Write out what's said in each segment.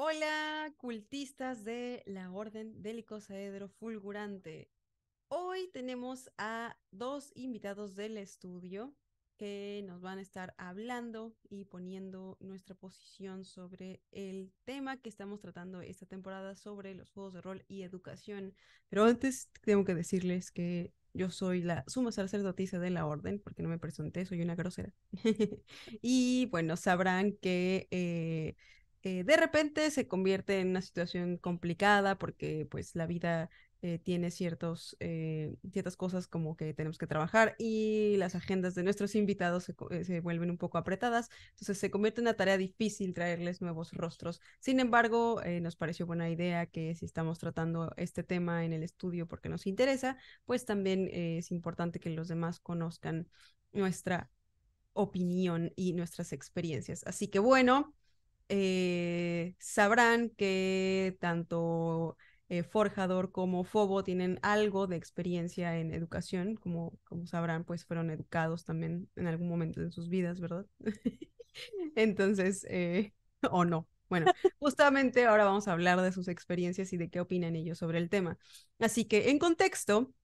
Hola, cultistas de la Orden del Fulgurante. Hoy tenemos a dos invitados del estudio que nos van a estar hablando y poniendo nuestra posición sobre el tema que estamos tratando esta temporada sobre los juegos de rol y educación. Pero antes tengo que decirles que yo soy la suma sacerdotisa de la orden, porque no me presenté, soy una grosera. y bueno, sabrán que eh, eh, de repente se convierte en una situación complicada porque pues la vida eh, tiene ciertos, eh, ciertas cosas como que tenemos que trabajar y las agendas de nuestros invitados se, se, vuelven un poco apretadas, entonces se convierte en una tarea difícil traerles nuevos rostros. Sin embargo, nos pareció buena idea que si estamos tratando este tema en el estudio porque nos interesa, pues también es importante que los demás conozcan nuestra opinión y nuestras experiencias. Así que bueno, eh, sabrán que tanto eh, Forjador como Fobo tienen algo de experiencia en educación, como, como sabrán, pues fueron educados también en algún momento de sus vidas, ¿verdad? Entonces, eh, o no. Bueno, justamente ahora vamos a hablar de sus experiencias y de qué opinan ellos sobre el tema. Así que en contexto,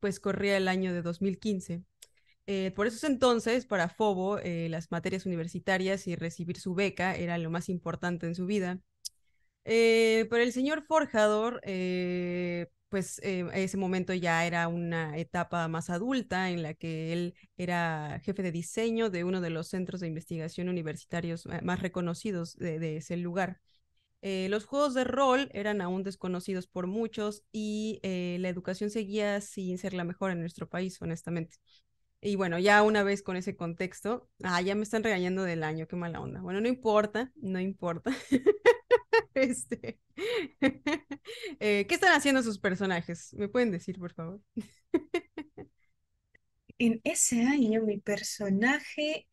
pues corría el año de 2015 eh, por esos entonces, para Fobo, eh, las materias universitarias y recibir su beca era lo más importante en su vida. Eh, el señor Forjador, eh, pues ese momento ya era una etapa más adulta en la que él era jefe de diseño de uno de los centros de investigación universitarios más reconocidos de, ese lugar. los juegos de rol eran aún desconocidos por muchos y la educación seguía sin ser la mejor en nuestro país, honestamente. Y bueno, ya una vez con ese contexto, ah, ya me están regañando del año, qué mala onda. Bueno, no importa, no importa. este, eh, ¿Qué están haciendo sus personajes? ¿Me pueden decir, por favor? en ese año mi personaje,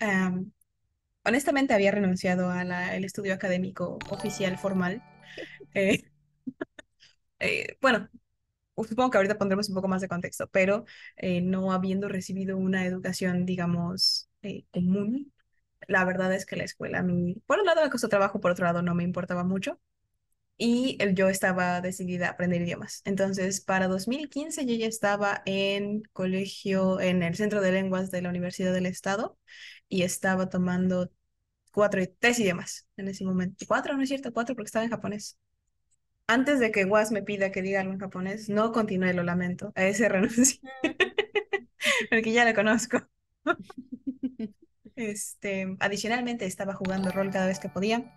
honestamente había renunciado al estudio académico oficial formal. Eh, eh, bueno, supongo que ahorita pondremos un poco más de contexto, pero eh, no habiendo recibido una educación, digamos, eh, común, la verdad es que la escuela a mí, por un lado me costó trabajo, por otro lado no me importaba mucho. Y yo estaba decidida a aprender idiomas. Entonces, para 2015 yo ya estaba en colegio, en el Centro de Lenguas de la Universidad del Estado y estaba tomando cuatro, tres idiomas en ese momento. Cuatro, no es cierto, cuatro porque estaba en japonés antes de que Was me pida que diga algo en japonés, no continué, lo lamento. A ese renuncio, Porque ya lo conozco. este, adicionalmente, estaba jugando rol cada vez que podía.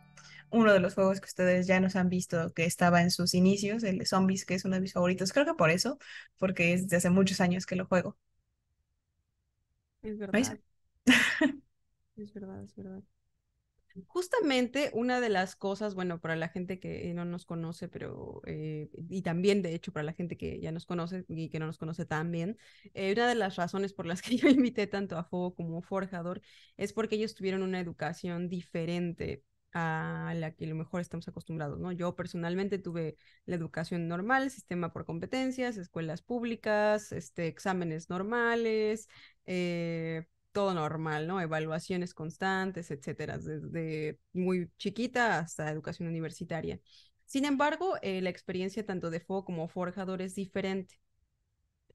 Uno de los juegos que ustedes ya nos han visto que estaba en sus inicios, el Zombies, que es uno de mis favoritos. Creo que por eso, porque es desde hace muchos años que lo juego. Es verdad. es verdad, es verdad. Justamente una de las cosas, bueno, para la gente que no nos conoce, pero, eh, y también de hecho para la gente que ya nos conoce y que no nos conoce tan bien, eh, una de las razones por las que yo invité tanto a Fogo como Forjador es porque ellos tuvieron una educación diferente a la que a lo mejor estamos acostumbrados, ¿no? Yo personalmente tuve la educación normal, sistema por competencias, escuelas públicas, este, exámenes normales, eh, todo normal, ¿no? Evaluaciones constantes, etcétera, desde muy chiquita hasta educación universitaria. Sin embargo, eh, la experiencia tanto de FO como forjador es diferente.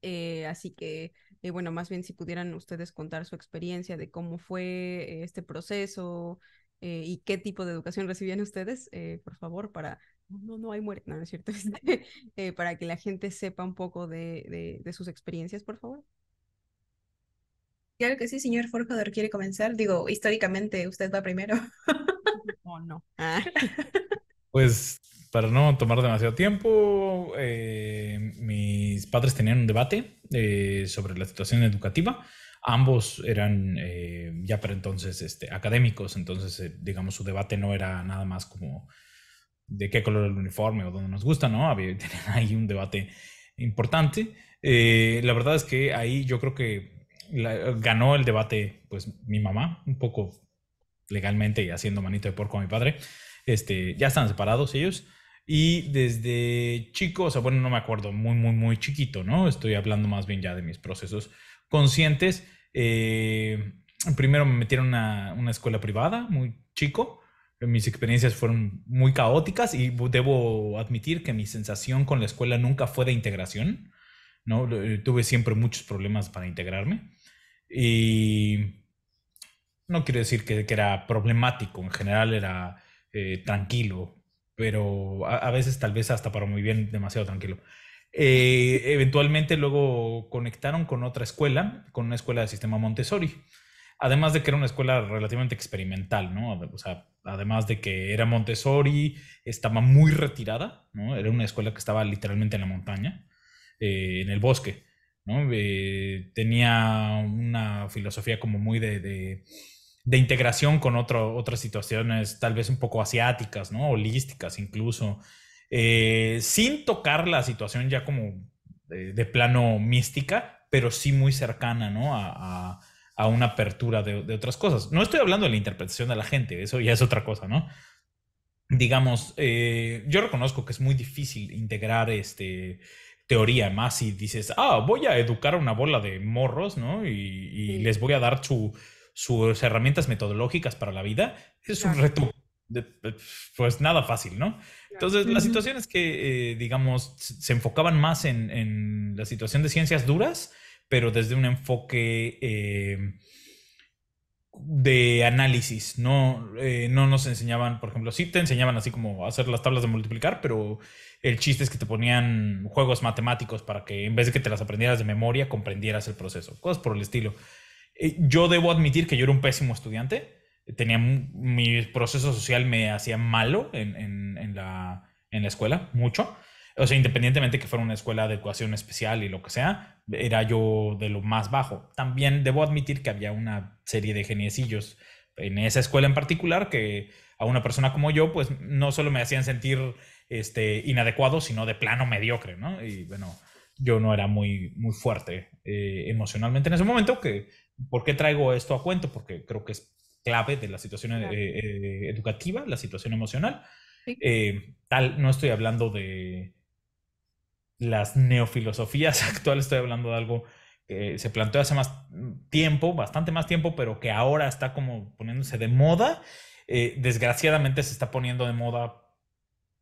Eh, así que, eh, bueno, más bien si pudieran ustedes contar su experiencia de cómo fue este proceso y qué tipo de educación recibían ustedes, por favor, para... No, no hay muerte, no, es cierto. Este, para que la gente sepa un poco de sus experiencias, por favor. Claro que sí, señor Forjador, ¿quiere comenzar? Digo, históricamente usted va primero. o no. Ah. Pues para no tomar demasiado tiempo, eh, mis padres tenían un debate eh, sobre la situación educativa. Ambos eran eh, ya para entonces este, académicos, entonces digamos su debate no era nada más como de qué color el uniforme o dónde nos gusta, ¿no? Había, ahí un debate importante. la verdad es que ahí yo creo que ganó el debate, pues mi mamá, un poco legalmente haciendo manito de porco a mi padre. Este, ya están separados ellos. Y desde chico, o sea, bueno, no me acuerdo, muy, muy, muy chiquito, ¿no? Estoy hablando más bien ya de mis procesos conscientes. Eh, primero me metieron a una escuela privada, muy chico. Mis experiencias fueron muy caóticas y debo admitir que mi sensación con la escuela nunca fue de integración, ¿no? Eh, tuve siempre muchos problemas para integrarme. Y no quiero decir que, era problemático, en general era eh, tranquilo, pero a, veces tal vez hasta para muy bien demasiado tranquilo. Eh, eventualmente luego conectaron con otra escuela, con una escuela de sistema Montessori. Además de que era una escuela relativamente experimental, O sea, además de que era Montessori, estaba muy retirada, Era una escuela que estaba literalmente en la montaña, eh, en el bosque. Eh, tenía una filosofía como muy de, de, integración con otras situaciones, tal vez un poco asiáticas, ¿no? Holísticas incluso, eh, sin tocar la situación ya como de, plano mística, pero sí muy cercana, ¿no? A, a, una apertura de, de, otras cosas. No estoy hablando de la interpretación de la gente, eso ya es otra cosa, ¿no? Digamos, eh, yo reconozco que es muy difícil integrar este teoría más y dices, ah, voy a educar a una bola de morros, ¿no? Y, les voy a dar sus herramientas metodológicas para la vida, es un reto, pues nada fácil, ¿no? Entonces, la situación las situaciones que, eh, digamos, se enfocaban más en, la situación de ciencias duras, pero desde un enfoque... Eh, de análisis, eh, no, nos enseñaban, por ejemplo, sí te enseñaban así como hacer las tablas de multiplicar, pero el chiste es que te ponían juegos matemáticos para que en vez de que te las aprendieras de memoria, comprendieras el proceso, cosas por el estilo. Eh, yo debo admitir que yo era un pésimo estudiante, tenía mi proceso social me hacía malo en, en la escuela, mucho. O sea, independientemente que fuera una escuela de educación especial y lo que sea, era yo de lo más bajo. También debo admitir que había una serie de geniecillos en esa escuela en particular que a una persona como yo, pues no solo me hacían sentir este, inadecuado, sino de plano mediocre, ¿no? Y bueno, yo no era muy, muy fuerte eh, emocionalmente en ese momento, que ¿por qué traigo esto a cuento? Porque creo que es clave de la situación eh, eh, educativa, la situación emocional. tal, no estoy hablando de las neofilosofías actuales, estoy hablando de algo que se planteó hace más tiempo, bastante más tiempo, pero que ahora está como poniéndose de moda. Eh, desgraciadamente se está poniendo de moda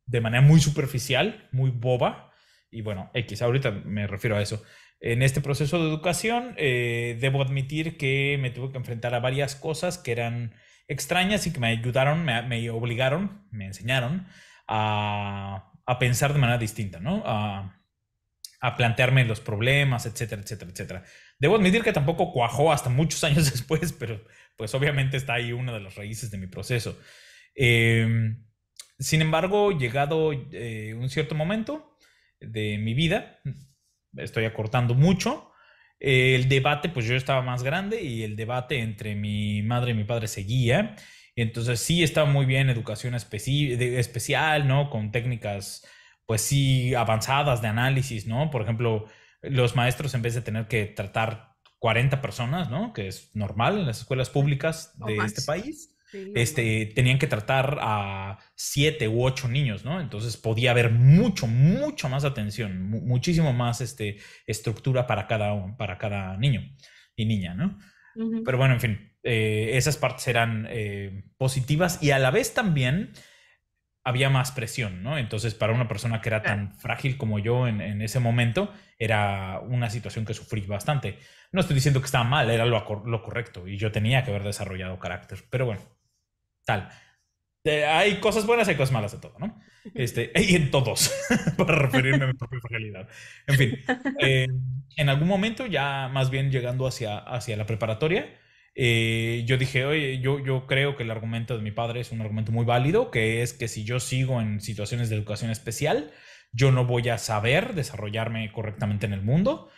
de manera muy superficial, muy boba. Y bueno, X, ahorita me refiero a eso. En este proceso de educación eh, debo admitir que me tuve que enfrentar a varias cosas que eran extrañas y que me ayudaron, me, obligaron, me enseñaron a, a, pensar de manera distinta, ¿no? A, a plantearme los problemas, etcétera, etcétera, etcétera. Debo admitir que tampoco cuajó hasta muchos años después, pero pues obviamente está ahí una de las raíces de mi proceso. Em, sin embargo, llegado eh, un cierto momento de mi vida, estoy acortando mucho, eh, el debate, pues yo estaba más grande y el debate entre mi madre y mi padre seguía. Entonces sí estaba muy bien educación especial, ¿no? Con técnicas pues sí, avanzadas de análisis, ¿no? Por ejemplo, los maestros en vez de tener que tratar 40 personas, ¿no? Que es normal en las escuelas públicas de este país. este, tenían que tratar a 7 u 8 niños, ¿no? Entonces podía haber mucho, mucho más atención, muchísimo más este, estructura para cada, para cada niño y niña, ¿no? Pero bueno, en fin, eh, esas partes eran eh, positivas y a la vez también había más presión, ¿no? Entonces, para una persona que era tan frágil como yo en, ese momento, era una situación que sufrí bastante. No estoy diciendo que estaba mal, era lo, correcto y yo tenía que haber desarrollado carácter, pero bueno, tal. Eh, hay cosas buenas, y cosas malas de todo, ¿no? Este, y en todos, para referirme a mi propia fragilidad. En fin, eh, en algún momento, ya más bien llegando hacia, hacia la preparatoria, eh, yo dije, oye, yo, yo creo que el argumento de mi padre es un argumento muy válido, que es que si yo sigo en situaciones de educación especial, yo no voy a saber desarrollarme correctamente en el mundo.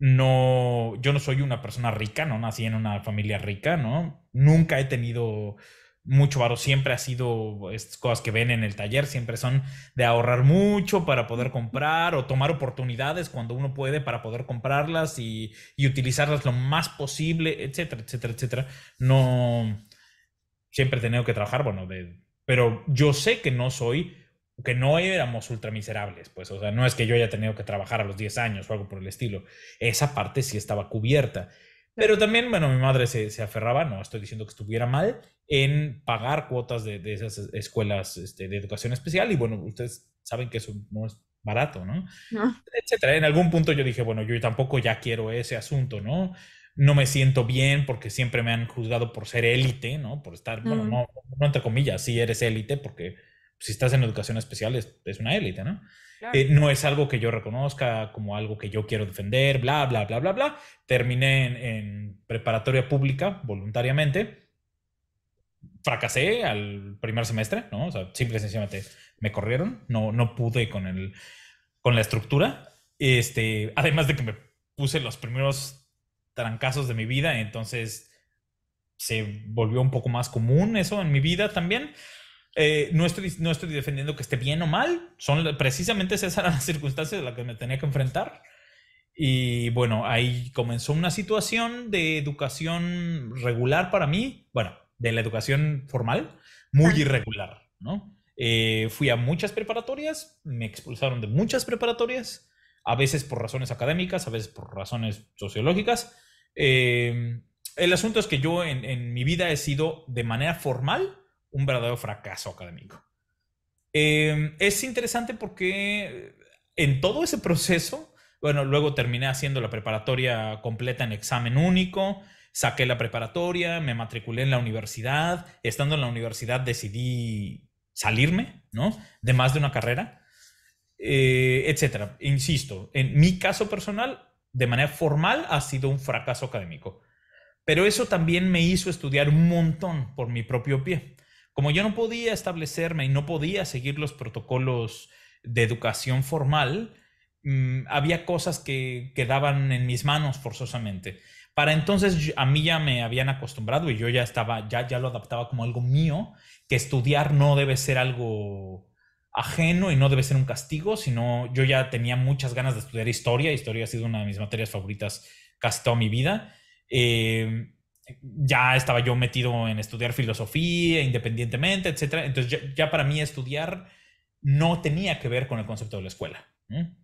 No, yo no soy una persona rica, no nací en una familia rica, ¿no? Nunca he tenido mucho varo. Siempre ha sido estas cosas que ven en el taller, siempre son de ahorrar mucho para poder comprar o tomar oportunidades cuando uno puede para poder comprarlas y, utilizarlas lo más posible, etcétera, etcétera, etcétera. No, siempre he tenido que trabajar, bueno, pero yo sé que no soy, que no éramos ultra miserables, pues, o sea, no es que yo haya tenido que trabajar a los 10 años o algo por el estilo. Esa parte sí estaba cubierta. Pero también, bueno, mi madre se, aferraba, no estoy diciendo que estuviera mal, en pagar cuotas de, esas escuelas este, de educación especial. Y bueno, ustedes saben que eso no es barato, ¿no? ¿no? Etcétera. En algún punto yo dije, bueno, yo tampoco ya quiero ese asunto, ¿no? No me siento bien porque siempre me han juzgado por ser élite, ¿no? Por estar, bueno, mm. no, entre comillas, sí eres élite porque si estás en educación especial es, es una élite, ¿no? Eh, no es algo que yo reconozca como algo que yo quiero defender, bla, bla, bla, bla, bla. Terminé en, preparatoria pública voluntariamente. Fracasé al primer semestre, ¿no? O sea, simple y sencillamente me corrieron, no, no pude con, el, con la estructura. Este, además de que me puse los primeros trancazos de mi vida, entonces se volvió un poco más común eso en mi vida también. Eh, no, estoy, no estoy defendiendo que esté bien o mal, son precisamente esas las circunstancias de las que me tenía que enfrentar. Y bueno, ahí comenzó una situación de educación regular para mí, bueno, de la educación formal, muy irregular, ¿no? Eh, fui a muchas preparatorias, me expulsaron de muchas preparatorias, a veces por razones académicas, a veces por razones sociológicas. Eh, el asunto es que yo en mi vida he sido de manera formal un verdadero fracaso académico. Em, es interesante porque en todo ese proceso, bueno, luego terminé haciendo la preparatoria completa en examen único, saqué la preparatoria, me matriculé en la universidad, estando en la universidad decidí salirme, ¿no? De más de una carrera, eh, etcétera. Insisto, en mi caso personal, de manera formal, ha sido un fracaso académico. Pero eso también me hizo estudiar un montón por mi propio pie. Como yo no podía establecerme y no podía seguir los protocolos de educación formal, mm, había cosas que quedaban en mis manos forzosamente. Para entonces a mí ya me habían acostumbrado y yo ya estaba, ya, ya lo adaptaba como algo mío, que estudiar no debe ser algo ajeno y no debe ser un castigo, sino yo ya tenía muchas ganas de estudiar historia. Historia ha sido una de mis materias favoritas casi toda mi vida. Eh, ya estaba yo metido en estudiar filosofía independientemente, etc. Entonces ya, para mí estudiar no tenía que ver con el concepto de la escuela.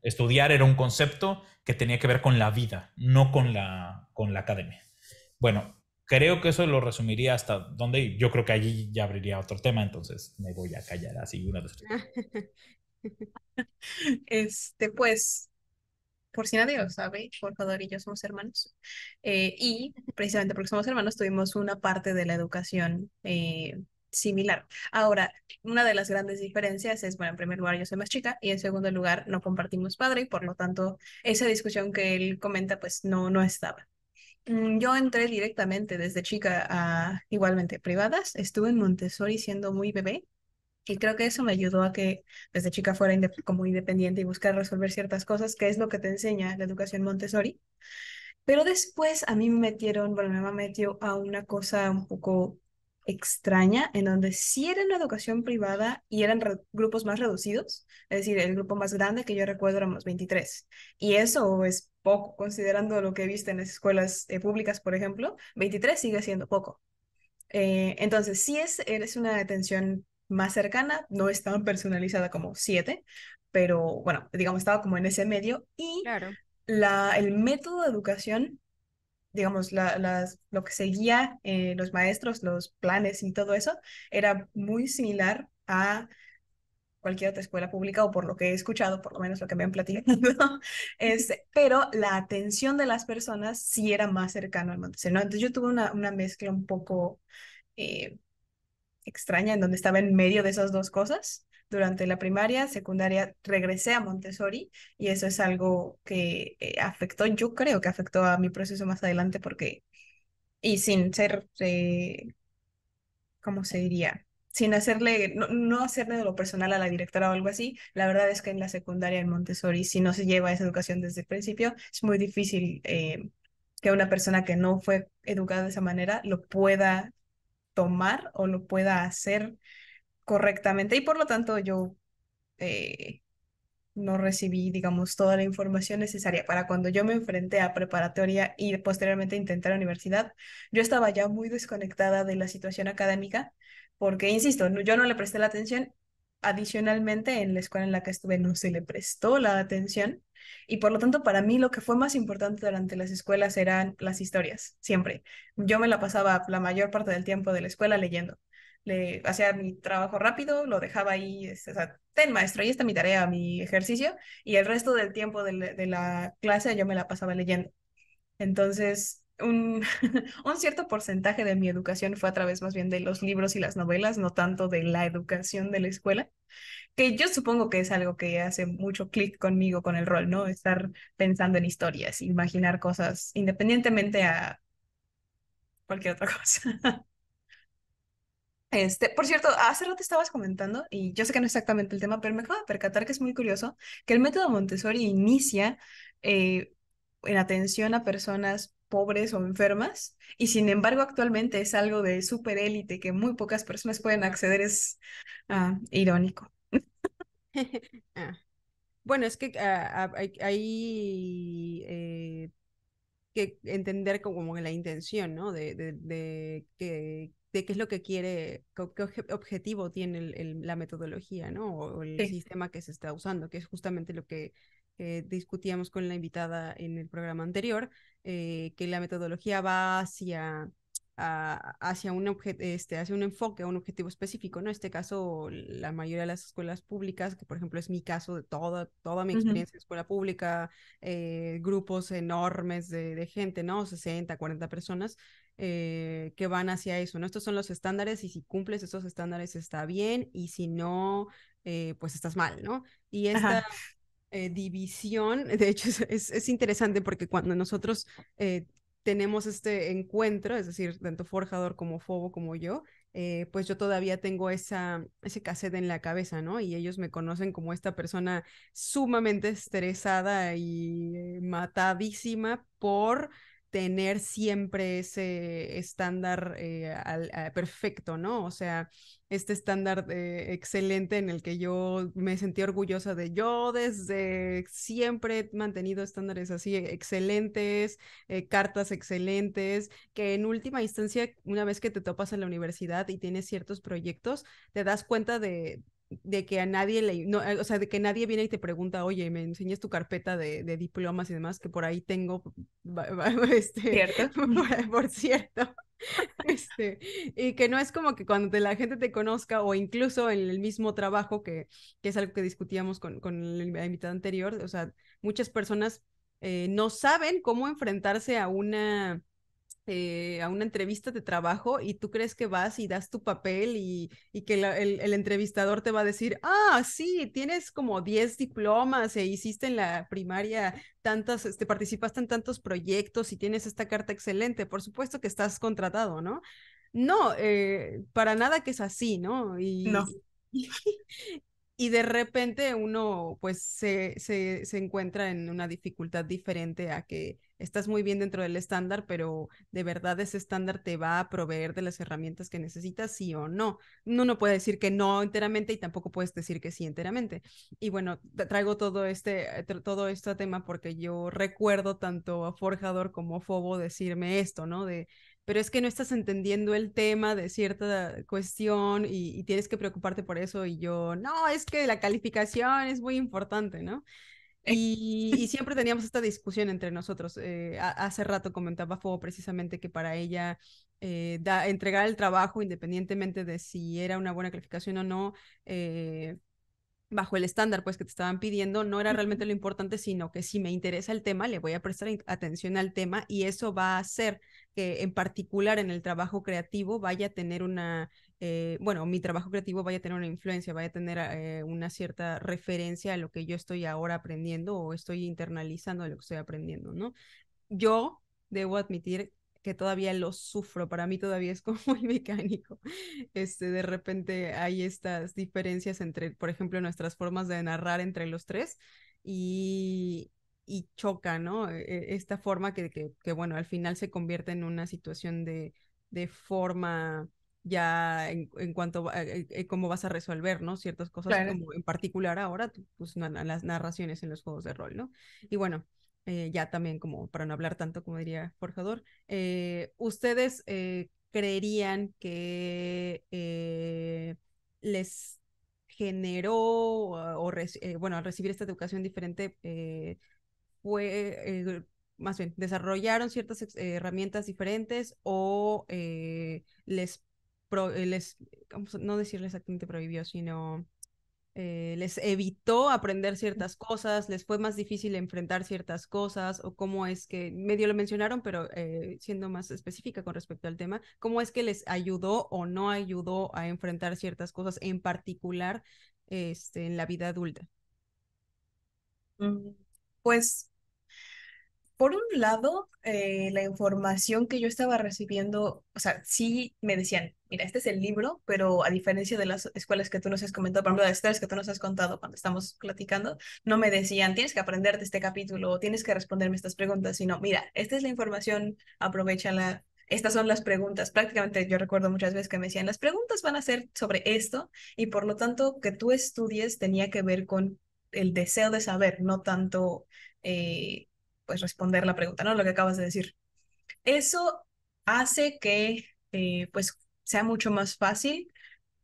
Estudiar era un concepto que tenía que ver con la vida, no con la, con la academia. Bueno, creo que eso lo resumiría hasta donde yo creo que allí ya abriría otro tema, entonces me voy a callar así una, de Este, pues por si nadie lo sabe, favor, y yo somos hermanos. Eh, y precisamente porque somos hermanos, tuvimos una parte de la educación eh, similar. Ahora, una de las grandes diferencias es, bueno, en primer lugar, yo soy más chica y en segundo lugar, no compartimos padre y por lo tanto, esa discusión que él comenta, pues no, no estaba. Mm, yo entré directamente desde chica a igualmente privadas, estuve en Montessori siendo muy bebé y creo que eso me ayudó a que desde chica fuera como independiente y buscar resolver ciertas cosas, que es lo que te enseña la educación Montessori. Pero después a mí me metieron, bueno, mi metió a una cosa un poco extraña, en donde sí era una educación privada y eran grupos más reducidos, es decir, el grupo más grande que yo recuerdo los 23. Y eso es poco, considerando lo que he visto en las escuelas eh, públicas, por ejemplo, 23 sigue siendo poco. Eh, entonces, sí es, es una detención más cercana, no es personalizada como siete pero bueno, digamos, estaba como en ese medio y la, el método de educación, digamos, las, lo que seguía eh, los maestros, los planes y todo eso, era muy similar a cualquier otra escuela pública o por lo que he escuchado, por lo menos lo que me han platicado, es, este, pero la atención de las personas sí era más cercana al Montessori. ¿no? Entonces yo tuve una, una mezcla un poco eh, extraña en donde estaba en medio de esas dos cosas. Durante la primaria, secundaria, regresé a Montessori y eso es algo que eh, afectó, yo creo que afectó a mi proceso más adelante porque, y sin ser, eh, ¿cómo se diría? Sin hacerle, no, hacerle de lo personal a la directora o algo así, la verdad es que en la secundaria en Montessori, si no se lleva esa educación desde el principio, es muy difícil eh, que una persona que no fue educada de esa manera lo pueda tomar o lo pueda hacer correctamente y por lo tanto yo eh, no recibí, digamos, toda la información necesaria para cuando yo me enfrenté a preparatoria y posteriormente intenté la universidad. Yo estaba ya muy desconectada de la situación académica porque, insisto, yo no le presté la atención adicionalmente en la escuela en la que estuve no se le prestó la atención y por lo tanto para mí lo que fue más importante durante las escuelas eran las historias, siempre. Yo me la pasaba la mayor parte del tiempo de la escuela leyendo. Le hacía mi trabajo rápido, lo dejaba ahí, este, o sea, ten maestro, ahí está mi tarea, mi ejercicio, y el resto del tiempo de la clase yo me la pasaba leyendo. Entonces, un, un, cierto porcentaje de mi educación fue a través más bien de los libros y las novelas, no tanto de la educación de la escuela, que yo supongo que es algo que hace mucho clic conmigo con el rol, ¿no? Estar pensando en historias, imaginar cosas independientemente a cualquier otra cosa. Este, por cierto, hace rato estabas comentando, y yo sé que no es exactamente el tema, pero me acabo de percatar que es muy curioso que el método Montessori inicia eh, en atención a personas pobres o enfermas, y sin embargo actualmente es algo de super élite que muy pocas personas pueden acceder, es ah, irónico. Ah. Bueno, es que ah, hay, eh, que entender como la intención, ¿no? De, de, de, qué es lo que quiere, qué objetivo tiene la metodología, ¿no? O, el sistema que se está usando, que es justamente lo que que eh, discutíamos con la invitada en el programa anterior, eh, que la metodología va hacia, hacia, un este, hacia un enfoque, un objetivo específico. ¿no? En este caso, la mayoría de las escuelas públicas, que por ejemplo es mi caso de toda, toda mi experiencia en escuela pública, eh, grupos enormes de, gente, ¿no? 60, 40 personas. que van hacia eso, ¿no? Estos son los estándares y si cumples esos estándares está bien y si no, pues estás mal, ¿no? Y esta, eh, división, de hecho es, interesante porque cuando nosotros eh, tenemos este encuentro, es decir, tanto Forjador como Fobo como yo, eh, pues yo todavía tengo esa, ese cassette en la cabeza, ¿no? Y ellos me conocen como esta persona sumamente estresada y matadísima por tener siempre ese estándar eh, perfecto, ¿no? O sea, este estándar eh, excelente en el que yo me sentí orgullosa de yo desde siempre he mantenido estándares así excelentes, eh, cartas excelentes, que en última instancia, una vez que te topas en la universidad y tienes ciertos proyectos, te das cuenta de de que a nadie le, no, eh, o sea, de que nadie viene y te pregunta, oye, me enseñas tu carpeta de, diplomas y demás, que por ahí tengo, este, ¿Cierto? Por, cierto, este, y que no es como que cuando la gente te conozca o incluso en el mismo trabajo, que, que es algo que discutíamos con, con la invitada anterior, o sea, muchas personas eh, no saben cómo enfrentarse a una este, a una entrevista de trabajo y tú crees que vas y das tu papel y, y que el, entrevistador te va a decir, ah, sí, tienes como 10 diplomas e hiciste en la primaria tantas, te este, participaste en tantos proyectos y tienes esta carta excelente, por supuesto que estás contratado, ¿no? No, eh, para nada que es así, ¿no? Y, no. Y, de repente uno pues se, se, se encuentra en una dificultad diferente a que estás muy bien dentro del estándar, pero de verdad ese estándar te va a proveer de las herramientas que necesitas, sí o no. No, no puede decir que no enteramente y tampoco puedes decir que sí enteramente. Y bueno, traigo todo este, eh, todo este tema porque yo recuerdo tanto a Forjador como a Fobo decirme esto, ¿no? De, pero es que no estás entendiendo el tema de cierta cuestión y, tienes que preocuparte por eso. Y yo, no, es que la calificación es muy importante, ¿no? Eh. Y, siempre teníamos esta discusión entre nosotros. Eh, hace rato comentaba Fuego precisamente que para ella eh, entregar el trabajo, independientemente de si era una buena calificación o no, bajo el estándar pues que te estaban pidiendo, no era realmente lo importante, sino que si me interesa el tema, le voy a prestar atención al tema y eso va a hacer que en particular en el trabajo creativo vaya a tener una eh, bueno, mi trabajo creativo vaya a tener una influencia, vaya a tener eh, una cierta referencia a lo que yo estoy ahora aprendiendo o estoy internalizando lo que estoy aprendiendo, ¿no? Yo debo admitir que todavía lo sufro, para mí todavía es como muy mecánico. Este, de repente hay estas diferencias entre, por ejemplo, nuestras formas de narrar entre los tres y, choca, ¿no? E, e, esta forma que, que, bueno, al final se convierte en una situación de, de forma ya en, cuanto a, eh, eh, eh, cómo vas a resolver, ¿no? Ciertas cosas, en particular ahora, pues las narraciones en los juegos de rol, ¿no? Y bueno, ya también como para no hablar tanto, como diría Forjador, ¿ustedes creerían que les generó o, bueno, al recibir esta educación diferente, fue más bien, desarrollaron ciertas herramientas diferentes o les eh, les, no decirle exactamente prohibió, sino eh, les evitó aprender ciertas cosas, les fue más difícil enfrentar ciertas cosas, o cómo es que, medio lo mencionaron, pero eh, siendo más específica con respecto al tema, cómo es que les ayudó o no ayudó a enfrentar ciertas cosas, en particular este, en la vida adulta. Mm, pues por un lado, la información que yo estaba recibiendo, o sea, sí me decían, mira, este es el libro, pero a diferencia de las escuelas que tú nos has comentado, por ejemplo, las escuelas que tú nos has contado cuando estamos platicando, no me decían, tienes que aprenderte este capítulo o tienes que responderme estas preguntas, sino, mira, esta es la información, la, estas son las preguntas. Prácticamente yo recuerdo muchas veces que me decían, las preguntas van a ser sobre esto y por lo tanto que tú estudies tenía que ver con el deseo de saber, no tanto eh, pues responder la pregunta, ¿no? Lo que acabas de decir. Eso hace que eh, pues sea mucho más fácil,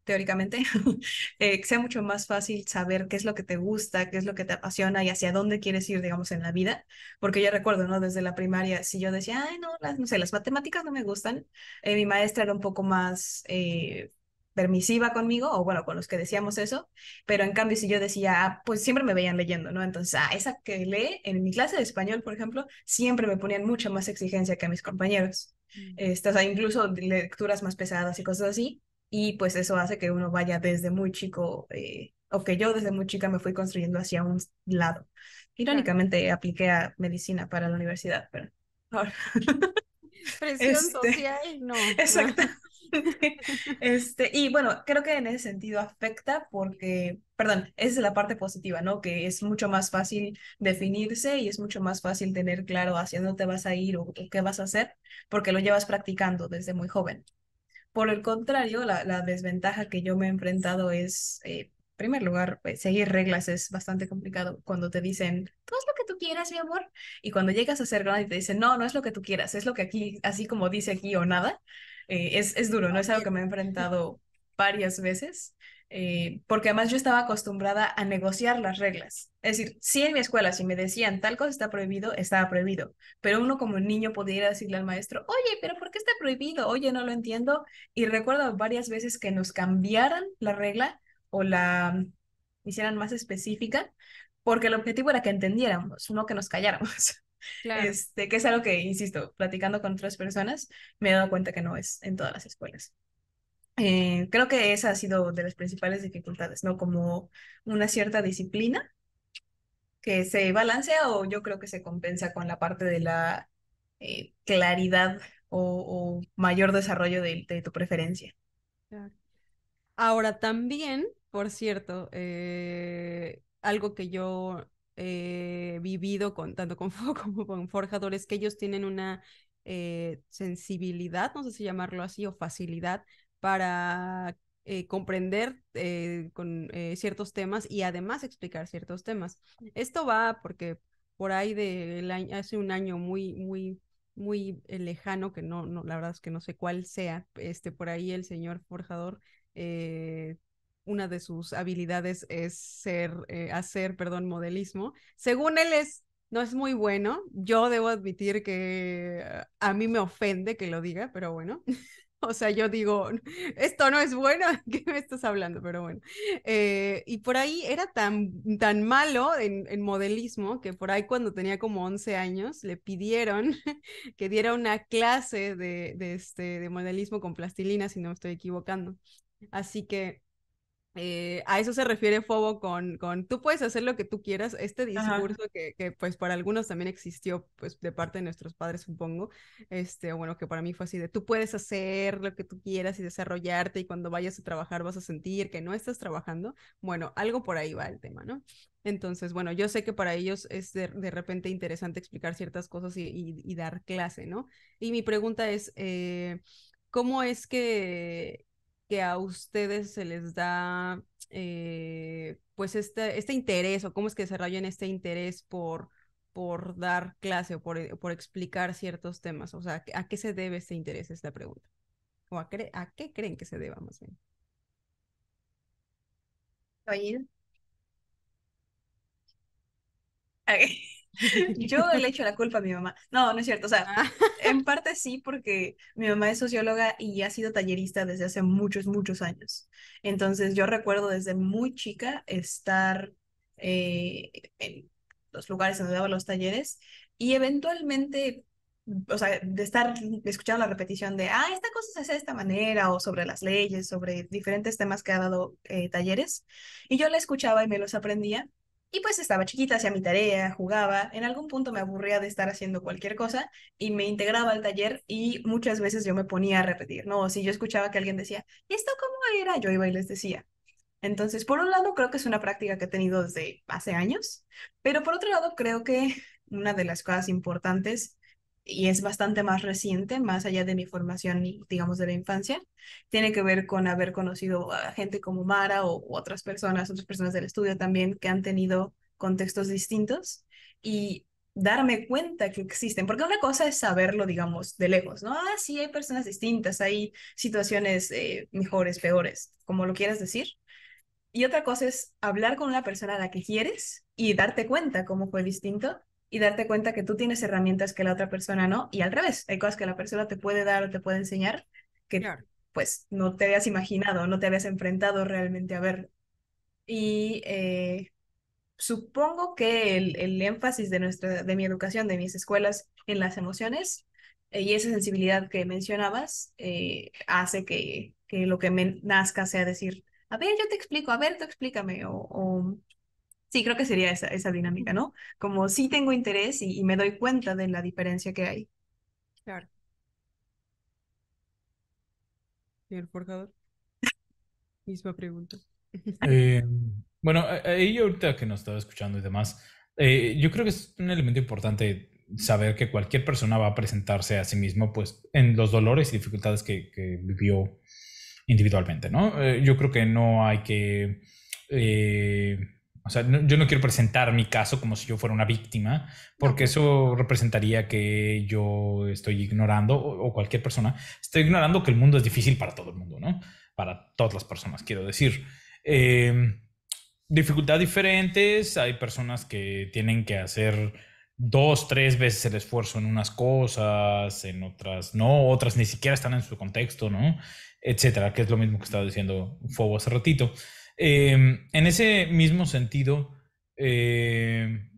teóricamente, eh, sea mucho más fácil saber qué es lo que te gusta, qué es lo que te apasiona y hacia dónde quieres ir, digamos, en la vida. Porque yo recuerdo, ¿no? Desde la primaria, si yo decía, ay, no, las, no sé, las matemáticas no me gustan, eh, mi maestra era un poco más... Eh, permisiva conmigo, o bueno, con los que decíamos eso, pero en cambio si yo decía, ah, pues siempre me veían leyendo, ¿no? Entonces, ah, esa que lee en mi clase de español, por ejemplo, siempre me ponían mucha más exigencia que a mis compañeros. Mm. Estás incluso lecturas más pesadas y cosas así, y pues eso hace que uno vaya desde muy chico, eh, o que yo desde muy chica me fui construyendo hacia un lado. Irónicamente apliqué a medicina para la universidad, pero... Presión este social, no. Exacto. este, y bueno, creo que en ese sentido afecta porque, perdón, esa es la parte positiva, ¿no? Que es mucho más fácil definirse y es mucho más fácil tener claro hacia dónde vas a ir o qué vas a hacer porque lo llevas practicando desde muy joven. Por el contrario, la, desventaja que yo me he enfrentado es... Eh, en primer lugar, pues, seguir reglas es bastante complicado cuando te dicen, tú es lo que tú quieras, mi amor. Y cuando llegas a ser grande y te dicen, no, no es lo que tú quieras, es lo que aquí, así como dice aquí o nada. Eh, es, duro, ¿no? Es algo que me he enfrentado varias veces, eh, porque además yo estaba acostumbrada a negociar las reglas. Es decir, si en mi escuela, si me decían tal cosa está prohibido, estaba prohibido, pero uno como niño podía ir a decirle al maestro, oye, pero ¿por qué está prohibido? Oye, no lo entiendo. Y recuerdo varias veces que nos cambiaran la regla o la hicieran más específica, porque el objetivo era que entendiéramos, no que nos calláramos. Este, que es algo que, insisto, platicando con otras personas, me he dado cuenta que no es en todas las escuelas. Eh, creo que esa ha sido de las principales dificultades, ¿no? Como una cierta disciplina que se balancea o yo creo que se compensa con la parte de la eh, claridad o, mayor desarrollo de, de tu preferencia. Ahora también, por cierto, eh, algo que yo eh, vivido con, tanto con forjadores que ellos tienen una eh, sensibilidad, no sé si llamarlo así, o facilidad para eh, comprender con ciertos temas y además explicar ciertos temas. Esto va porque por ahí de hace un año muy, muy muy lejano, que no, no, la verdad es que no sé cuál sea, este, por ahí el señor Forjador una de sus habilidades es ser, eh, hacer, perdón, modelismo. Según él es, no es muy bueno. Yo debo admitir que eh, a mí me ofende que lo diga, pero bueno. O sea, yo digo, esto no es bueno, ¿qué me estás hablando? Pero bueno. Eh, y por ahí era tan, tan malo en, en, modelismo que por ahí cuando tenía como 11 años le pidieron que diera una clase de, de este, de modelismo con plastilina, si no me estoy equivocando. Así que eh, a eso se refiere Fobo con, con tú puedes hacer lo que tú quieras, este discurso que, que, pues para algunos también existió pues de parte de nuestros padres supongo, este bueno que para mí fue así de tú puedes hacer lo que tú quieras y desarrollarte y cuando vayas a trabajar vas a sentir que no estás trabajando, bueno algo por ahí va el tema, ¿no? Entonces, bueno, yo sé que para ellos es de, repente interesante explicar ciertas cosas y, y, dar clase, ¿no? Y mi pregunta es, eh, ¿cómo es que a ustedes se les da eh, pues este, este interés o cómo es que desarrollan este interés por, por dar clase o por, eh, explicar ciertos temas? O sea, ¿a qué se debe este interés? Es pregunta. ¿O a, qué creen que se deba más bien? Yo le echo la culpa a mi mamá. No, no es cierto. O sea, ah. en parte sí, porque mi mamá es socióloga y ha sido tallerista desde hace muchos, muchos años. Entonces yo recuerdo desde muy chica estar eh, en los lugares donde daba los talleres y eventualmente o sea, de estar escuchando la repetición de, ah, esta cosa se hace de esta manera, o sobre las leyes, sobre diferentes temas que ha dado eh, talleres. Y yo la escuchaba y me los aprendía, y pues estaba chiquita, hacía mi tarea, jugaba, en algún punto me aburría de estar haciendo cualquier cosa y me integraba al taller y muchas veces yo me ponía a repetir, ¿no? si yo escuchaba que alguien decía, ¿y esto cómo era? Yo iba y les decía. Entonces, por un lado, creo que es una práctica que he tenido desde hace años, pero por otro lado, creo que una de las cosas importantes y es bastante más reciente, más allá de mi formación, digamos, de la infancia, tiene que ver con haber conocido a gente como Mara o otras personas, otras personas del estudio también que han tenido contextos distintos y darme cuenta que existen, porque una cosa es saberlo, digamos, de lejos, ¿no? Ah, sí, hay personas distintas, hay situaciones eh, mejores, peores, como lo quieras decir. Y otra cosa es hablar con una persona a la que quieres y darte cuenta cómo fue distinto y darte cuenta que tú tienes herramientas que la otra persona no, y al revés, hay cosas que la persona te puede dar o te puede enseñar que pues no te habías imaginado, no te habías enfrentado realmente a ver. Y eh, supongo que el, énfasis de, nuestra, de mi educación, de mis escuelas en las emociones eh, y esa sensibilidad que mencionabas eh, hace que, que, lo que me nazca sea decir, a ver, yo te explico, a ver, tú explícame, o Sí, creo que sería esa, dinámica, ¿no? Como sí tengo interés y, me doy cuenta de la diferencia que hay. Claro. ¿Y el forjador? Misma pregunta. Eh, bueno, ahí ahorita que nos estaba escuchando y demás, eh, yo creo que es un elemento importante saber que cualquier persona va a presentarse a sí mismo pues en los dolores y dificultades que, vivió individualmente, ¿no? Eh, yo creo que no hay que o sea, yo no quiero presentar mi caso como si yo fuera una víctima, porque eso representaría que yo estoy ignorando, o, cualquier persona, estoy ignorando que el mundo es difícil para todo el mundo, ¿no? Para todas las personas, quiero decir. Eh, dificultad diferentes, hay personas que tienen que hacer dos, tres veces el esfuerzo en unas cosas, en otras no, otras ni siquiera están en su contexto, ¿no? Etcétera, que es lo mismo que estaba diciendo Fobo hace ratito. Em, en ese mismo sentido, eh,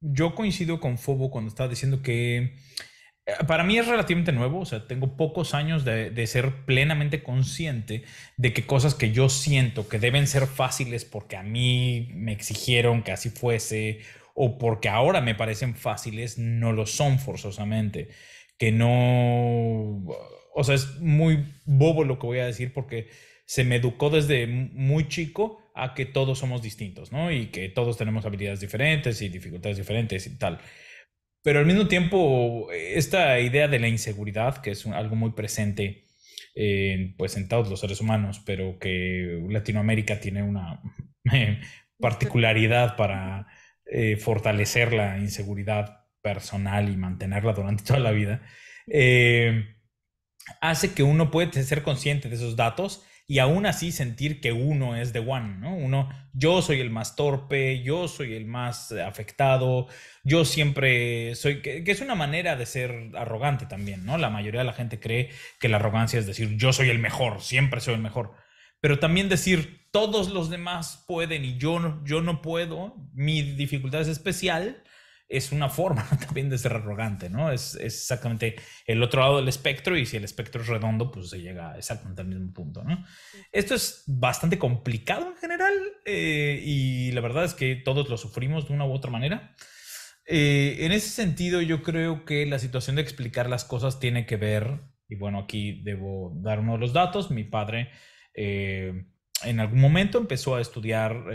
yo coincido con Fobo cuando estaba diciendo que eh, para mí es relativamente nuevo, o sea, tengo pocos años de, de, ser plenamente consciente de que cosas que yo siento que deben ser fáciles porque a mí me exigieron que así fuese o porque ahora me parecen fáciles, no lo son forzosamente. Que no, o sea, es muy bobo lo que voy a decir porque se me educó desde muy chico a que todos somos distintos, ¿no? Y que todos tenemos habilidades diferentes y dificultades diferentes y tal. Pero al mismo tiempo, esta idea de la inseguridad, que es algo muy presente pues en todos los seres humanos, pero que Latinoamérica tiene una particularidad para eh, fortalecer la inseguridad personal y mantenerla durante toda la vida, eh, hace que uno puede ser consciente de esos datos y aún así sentir que uno es the one, ¿no? Uno, yo soy el más torpe, yo soy el más afectado, yo siempre soy, que, es una manera de ser arrogante también, ¿no? La mayoría de la gente cree que la arrogancia es decir, yo soy el mejor, siempre soy el mejor, pero también decir, todos los demás pueden y yo, yo no puedo, mi dificultad es especial, es una forma también de ser arrogante, ¿no? Es, exactamente el otro lado del espectro y si el espectro es redondo, pues se llega exactamente al mismo punto, ¿no? Esto es bastante complicado en general eh, y la verdad es que todos lo sufrimos de una u otra manera. Eh, en ese sentido, yo creo que la situación de explicar las cosas tiene que ver, y bueno, aquí debo dar uno de los datos, mi padre eh, en algún momento empezó a estudiar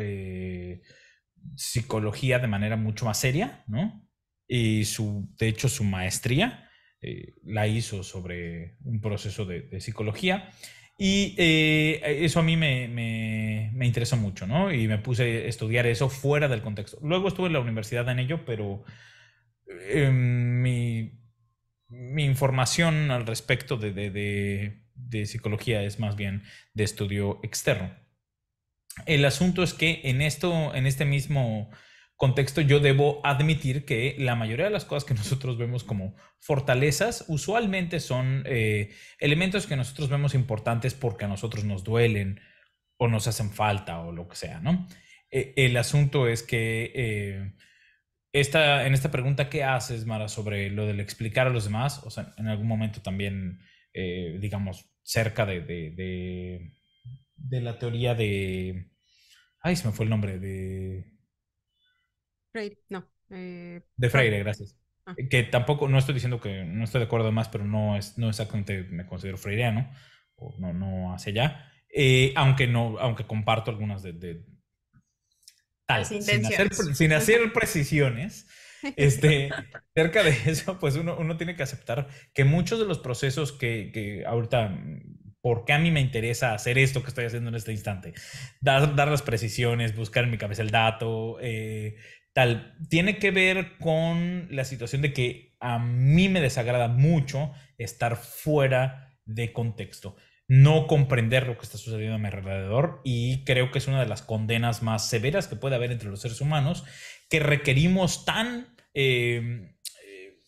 psicología de manera mucho más seria, ¿no? Y su, de hecho su maestría eh, la hizo sobre un proceso de, psicología. Y eh, eso a mí me, interesó mucho, ¿no? Y me puse a estudiar eso fuera del contexto. Luego estuve en la universidad en ello, pero em, mi, información al respecto de psicología es más bien de estudio externo. El asunto es que en, esto, en este mismo contexto yo debo admitir que la mayoría de las cosas que nosotros vemos como fortalezas usualmente son eh, elementos que nosotros vemos importantes porque a nosotros nos duelen o nos hacen falta o lo que sea, ¿no? E, el asunto es que eh, esta, en esta pregunta que haces, Mara, sobre lo del explicar a los demás, o sea, en algún momento también, eh, digamos, cerca de de la teoría de... Ay, se me fue el nombre de... Freire, no. Eh, de Freire, gracias. Ah. Eh, que tampoco, no estoy diciendo que no estoy de acuerdo más, pero no es no exactamente me considero freireano, o no, no hacia allá, eh, aunque no, aunque comparto algunas de, tal, sin hacer, precisiones, este, cerca de eso, pues uno, tiene que aceptar que muchos de los procesos que, que ahorita ¿Por qué a mí me interesa hacer esto que estoy haciendo en este instante? Dar, las precisiones, buscar en mi cabeza el dato, eh, tal. Tiene que ver con la situación de que a mí me desagrada mucho estar fuera de contexto, no comprender lo que está sucediendo a mi alrededor y creo que es una de las condenas más severas que puede haber entre los seres humanos que requerimos tan eh, eh,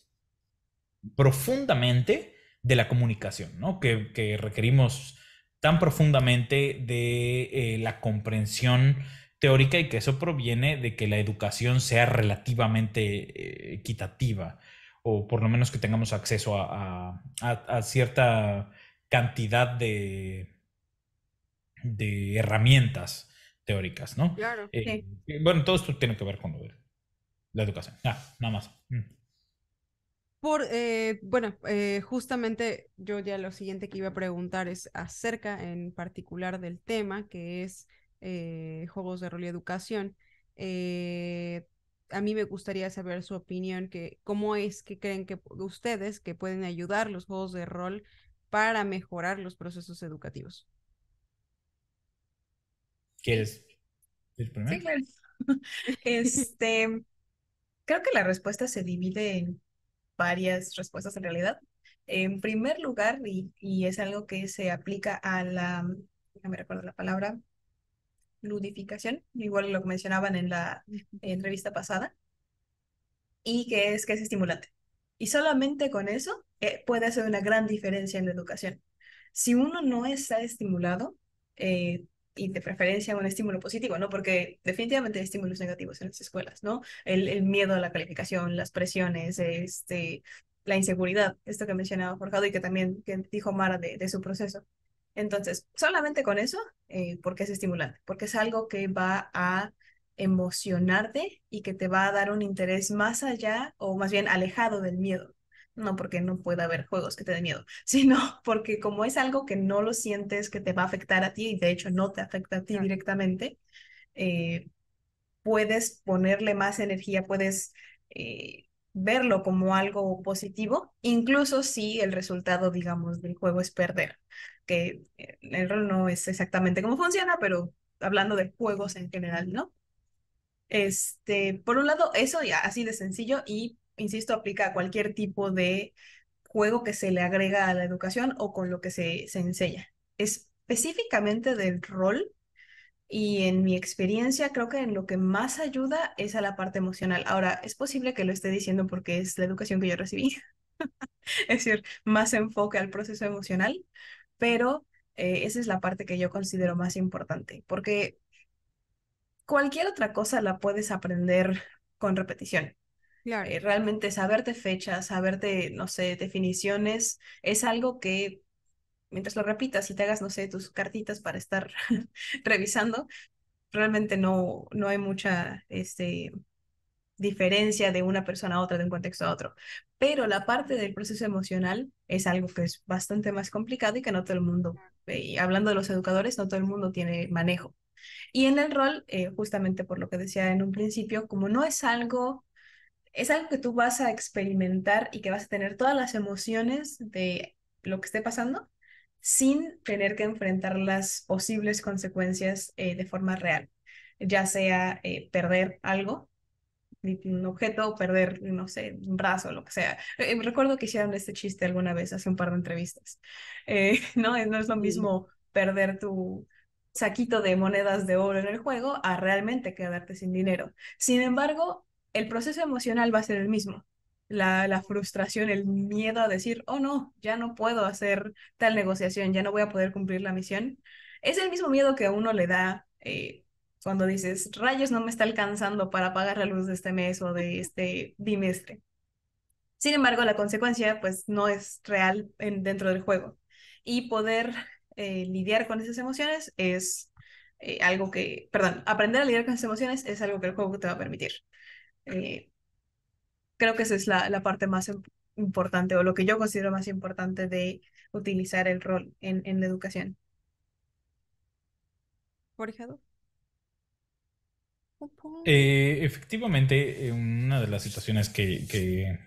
profundamente de la comunicación, ¿no? Que, requerimos tan profundamente de eh, la comprensión teórica y que eso proviene de que la educación sea relativamente eh, equitativa o por lo menos que tengamos acceso a, cierta cantidad de, de herramientas teóricas, ¿no? Claro. Eh, bueno, todo esto tiene que ver con la educación. Ah, nada más. Mm. Por, eh, bueno, eh, justamente yo ya lo siguiente que iba a preguntar es acerca en particular del tema que es eh, juegos de rol y educación. a mí me gustaría saber su opinión, que cómo es que creen que ustedes que pueden ayudar los juegos de rol para mejorar los procesos educativos. ¿Quieres es Sí, claro. Este, creo que la respuesta se divide en varias respuestas en realidad. En primer lugar, y, es algo que se aplica a la, no me recuerdo la palabra, ludificación, igual lo que mencionaban en la entrevista pasada, y que es que es estimulante. Y solamente con eso eh, puede hacer una gran diferencia en la educación. Si uno no está estimulado, eh, y de preferencia un estímulo positivo, ¿no? Porque definitivamente hay estímulos negativos en las escuelas, ¿no? El, miedo a la calificación, las presiones, este, la inseguridad, esto que mencionaba Forjado y que también dijo Mara de, su proceso. Entonces, solamente con eso, eh, porque es estimulante, porque es algo que va a emocionarte y que te va a dar un interés más allá o más bien alejado del miedo no porque no pueda haber juegos que te den miedo, sino porque como es algo que no lo sientes que te va a afectar a ti y de hecho no te afecta a ti directamente, eh, puedes ponerle más energía, puedes eh, verlo como algo positivo, incluso si el resultado, digamos, del juego es perder, que el error no es exactamente cómo funciona, pero hablando de juegos en general, ¿no? Este, por un lado, eso ya así de sencillo y insisto, aplica a cualquier tipo de juego que se le agrega a la educación o con lo que se, se enseña. Específicamente del rol, y en mi experiencia creo que en lo que más ayuda es a la parte emocional. Ahora, es posible que lo esté diciendo porque es la educación que yo recibí, es decir, más enfoque al proceso emocional, pero eh, esa es la parte que yo considero más importante, porque cualquier otra cosa la puedes aprender con repetición. Eh, realmente saberte fechas, saberte, no sé, definiciones, es algo que mientras lo repitas y te hagas, no sé, tus cartitas para estar revisando, realmente no, no hay mucha este, diferencia de una persona a otra, de un contexto a otro. Pero la parte del proceso emocional es algo que es bastante más complicado y que no todo el mundo, hablando de los educadores, no todo el mundo tiene manejo. Y en el rol, eh, justamente por lo que decía en un principio, como no es algo es algo que tú vas a experimentar y que vas a tener todas las emociones de lo que esté pasando sin tener que enfrentar las posibles consecuencias eh, de forma real, ya sea eh, perder algo, un objeto, o perder, no sé, un brazo, lo que sea. Eh, recuerdo que hicieron este chiste alguna vez hace un par de entrevistas. no, no es lo mismo perder tu, saquito de monedas de oro en el juego a realmente quedarte sin dinero. Sin embargo, el proceso emocional va a ser el mismo. La, frustración, el miedo a decir, oh no, ya no puedo hacer tal negociación, ya no voy a poder cumplir la misión. Es el mismo miedo que a uno le da eh, cuando dices, rayos, no me está alcanzando para pagar la luz de este mes o de este bimestre. Sin embargo, la consecuencia pues no es real dentro del juego. Y poder eh, lidiar con esas emociones es eh, algo que, perdón, aprender a lidiar con esas emociones es algo que el juego te va a permitir. Eh, creo que esa es la, parte más importante o lo que yo considero más importante de utilizar el rol en, la educación. Eh, efectivamente, eh, una de las situaciones que, que,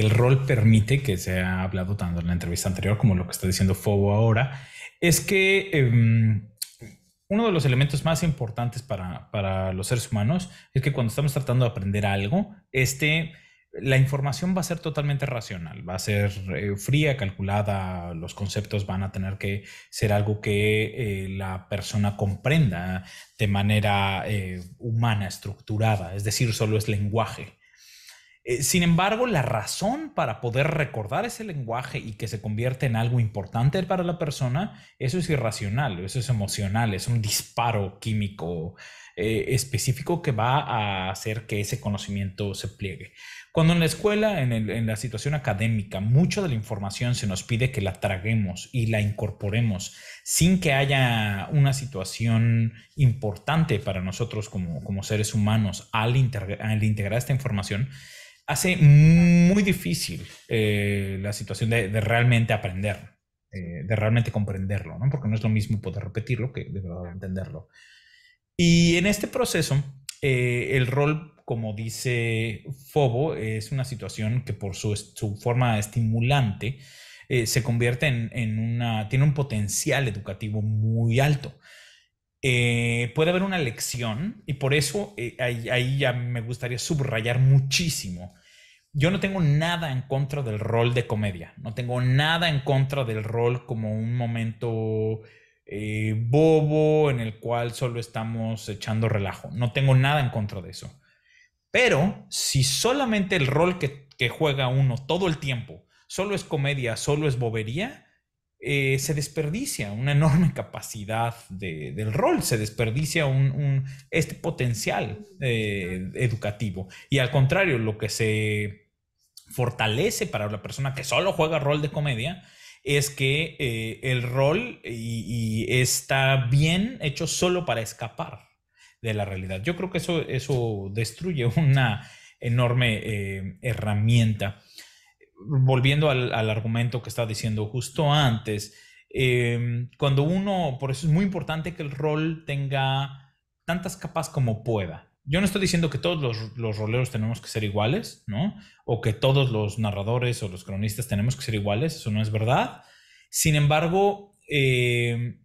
el rol permite, que se ha hablado tanto en la entrevista anterior como lo que está diciendo Fobo ahora, es que em, uno de los elementos más importantes para, los seres humanos es que cuando estamos tratando de aprender algo, este, la información va a ser totalmente racional, va a ser eh, fría, calculada, los conceptos van a tener que ser algo que eh, la persona comprenda de manera eh, humana, estructurada, es decir, solo es lenguaje. Eh, sin embargo, la razón para poder recordar ese lenguaje y que se convierte en algo importante para la persona, eso es irracional, eso es emocional, es un disparo químico eh, específico que va a hacer que ese conocimiento se pliegue. Cuando en la escuela, en, la situación académica, mucha de la información se nos pide que la traguemos y la incorporemos sin que haya una situación importante para nosotros como, seres humanos al integrar esta información, hace muy difícil eh, la situación de, realmente aprender, eh, de realmente comprenderlo, ¿no? porque no es lo mismo poder repetirlo que de entenderlo. Y en este proceso, eh, el rol, como dice Fobo, es una situación que por su, forma estimulante se convierte en, en, una, tiene un potencial educativo muy alto. Eh, puede haber una lección y por eso eh, ahí, ya me gustaría subrayar muchísimo. Yo no tengo nada en contra del rol de comedia, no tengo nada en contra del rol como un momento eh, bobo en el cual solo estamos echando relajo, no tengo nada en contra de eso. Pero si solamente el rol que juega uno todo el tiempo solo es comedia, solo es bobería, eh, se desperdicia una enorme capacidad del rol, se desperdicia un, este potencial eh, educativo. Y al contrario, lo que se fortalece para la persona que solo juega rol de comedia es que eh, el rol y, está bien hecho solo para escapar de la realidad. Yo creo que eso destruye una enorme herramienta volviendo al, argumento que estaba diciendo justo antes, em, cuando uno, por eso es muy importante que el rol tenga tantas capas como pueda. Yo no estoy diciendo que todos los, roleros tenemos que ser iguales, ¿no? O que todos los narradores o los cronistas tenemos que ser iguales, eso no es verdad. Sin embargo, em,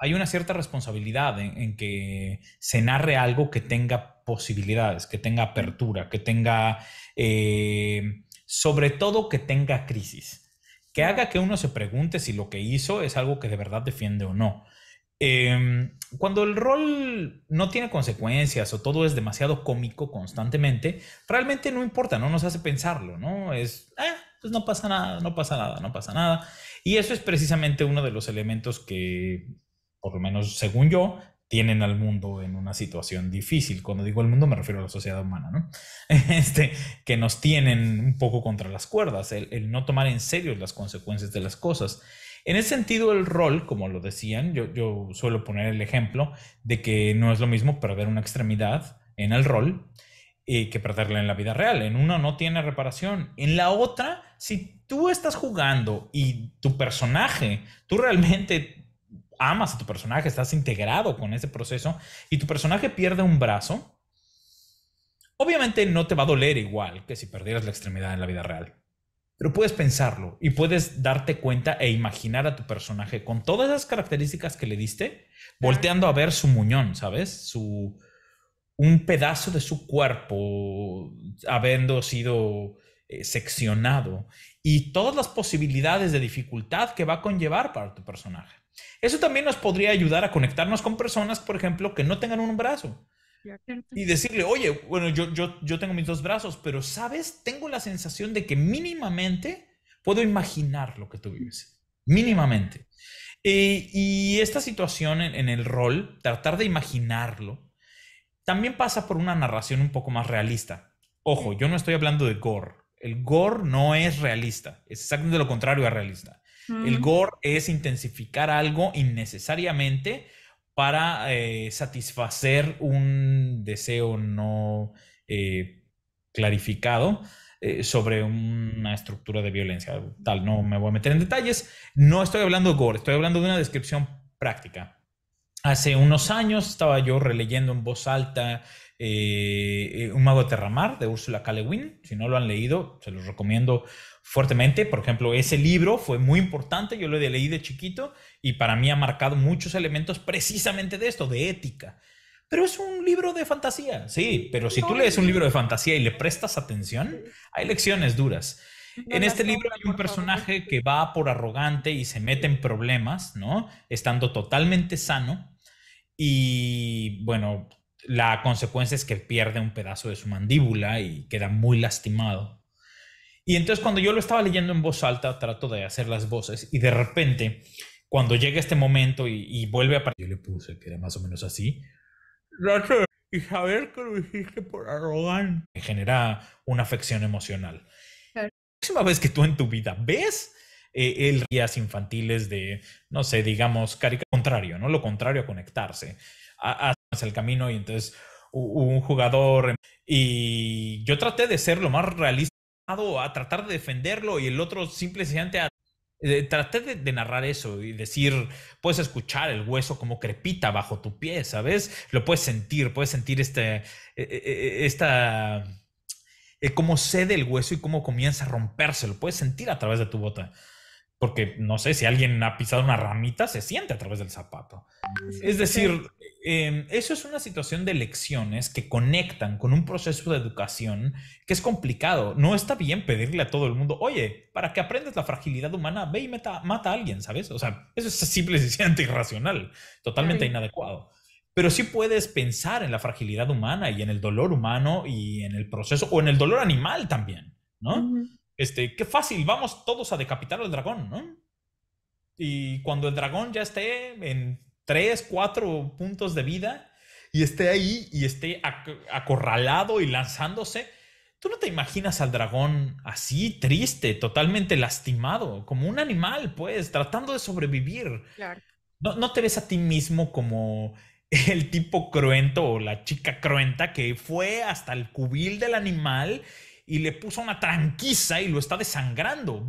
hay una cierta responsabilidad en, que se narre algo que tenga posibilidades, que tenga apertura, que tenga... Em, sobre todo que tenga crisis, que haga que uno se pregunte si lo que hizo es algo que de verdad defiende o no. Em, cuando el rol no tiene consecuencias o todo es demasiado cómico constantemente, realmente no importa, no nos hace pensarlo, ¿no? Es, ah, pues no pasa nada, no pasa nada, no pasa nada. Y eso es precisamente uno de los elementos que, por lo menos según yo, tienen al mundo en una situación difícil. Cuando digo el mundo me refiero a la sociedad humana, ¿no? Este, que nos tienen un poco contra las cuerdas, el, no tomar en serio las consecuencias de las cosas. En ese sentido, el rol, como lo decían, yo, suelo poner el ejemplo de que no es lo mismo perder una extremidad en el rol eh, que perderla en la vida real. En una no tiene reparación. En la otra, si tú estás jugando y tu personaje, tú realmente amas a tu personaje, estás integrado con ese proceso y tu personaje pierde un brazo, obviamente no te va a doler igual que si perdieras la extremidad en la vida real. Pero puedes pensarlo y puedes darte cuenta e imaginar a tu personaje con todas las características que le diste, volteando a ver su muñón, ¿sabes? Su un pedazo de su cuerpo habiendo sido eh, seccionado y todas las posibilidades de dificultad que va a conllevar para tu personaje. Eso también nos podría ayudar a conectarnos con personas, por ejemplo, que no tengan un brazo. Y decirle, oye, bueno, yo, yo, yo tengo mis dos brazos, pero sabes, tengo la sensación de que mínimamente puedo imaginar lo que tú vives. Mínimamente. Eh, y esta situación en, el rol, tratar de imaginarlo, también pasa por una narración un poco más realista. Ojo, yo no estoy hablando de gore. El gore no es realista, es exactamente lo contrario a realista. El mm. gore es intensificar algo innecesariamente para eh, satisfacer un deseo no eh, clarificado eh, sobre una estructura de violencia. Tal, no me voy a meter en detalles. No estoy hablando de gore, estoy hablando de una descripción práctica. Hace unos años estaba yo releyendo en voz alta eh, eh, un mago de Terramar de Ursula K. Le Si no lo han leído, se los recomiendo fuertemente. Por ejemplo, ese libro fue muy importante, yo lo leí de chiquito y para mí ha marcado muchos elementos precisamente de esto, de ética. Pero es un libro de fantasía, sí, pero si tú lees un libro de fantasía y le prestas atención, hay lecciones duras. en este libro hay un personaje que va por arrogante y se mete en problemas, ¿no? Estando totalmente sano. Y bueno, la consecuencia es que pierde un pedazo de su mandíbula y queda muy lastimado. Y entonces cuando yo lo estaba leyendo en voz alta, trato de hacer las voces y de repente, cuando llega este momento y, vuelve a aparecer, yo le puse que era más o menos así. Y saber que lo hiciste por arrogante. Genera una afección emocional. La próxima vez que tú en tu vida ves eh, el guías infantiles de, no sé, digamos, caricatura, contrario, ¿no? Lo contrario a conectarse el camino y entonces un jugador y yo traté de ser lo más realista a tratar de defenderlo y el otro simplemente eh, traté de, narrar eso y decir, puedes escuchar el hueso como crepita bajo tu pie, ¿sabes? Lo puedes sentir, puedes sentir este, eh, eh, esta, cómo cede el hueso y cómo comienza a romperse, lo puedes sentir a través de tu bota. Porque no sé si alguien ha pisado una ramita, se siente a través del zapato. es decir, Em, eso es una situación de lecciones que conectan con un proceso de educación que es complicado. No está bien pedirle a todo el mundo, oye, para que aprendas la fragilidad humana, ve y mata a alguien, ¿sabes? O sea, eso es simple y sencillamente irracional, totalmente inadecuado. Pero sí puedes pensar en la fragilidad humana y en el dolor humano y en el proceso, o en el dolor animal también, ¿no? Este, qué fácil, vamos todos a decapitar al dragón, ¿no? Y cuando el dragón ya esté en tres, cuatro puntos de vida y esté ahí y esté acorralado y lanzándose. Tú no te imaginas al dragón así, triste, totalmente lastimado, como un animal, pues, tratando de sobrevivir. No, no te ves a ti mismo como el tipo cruento o la chica cruenta que fue hasta el cubil del animal y le puso una tranquisa y lo está desangrando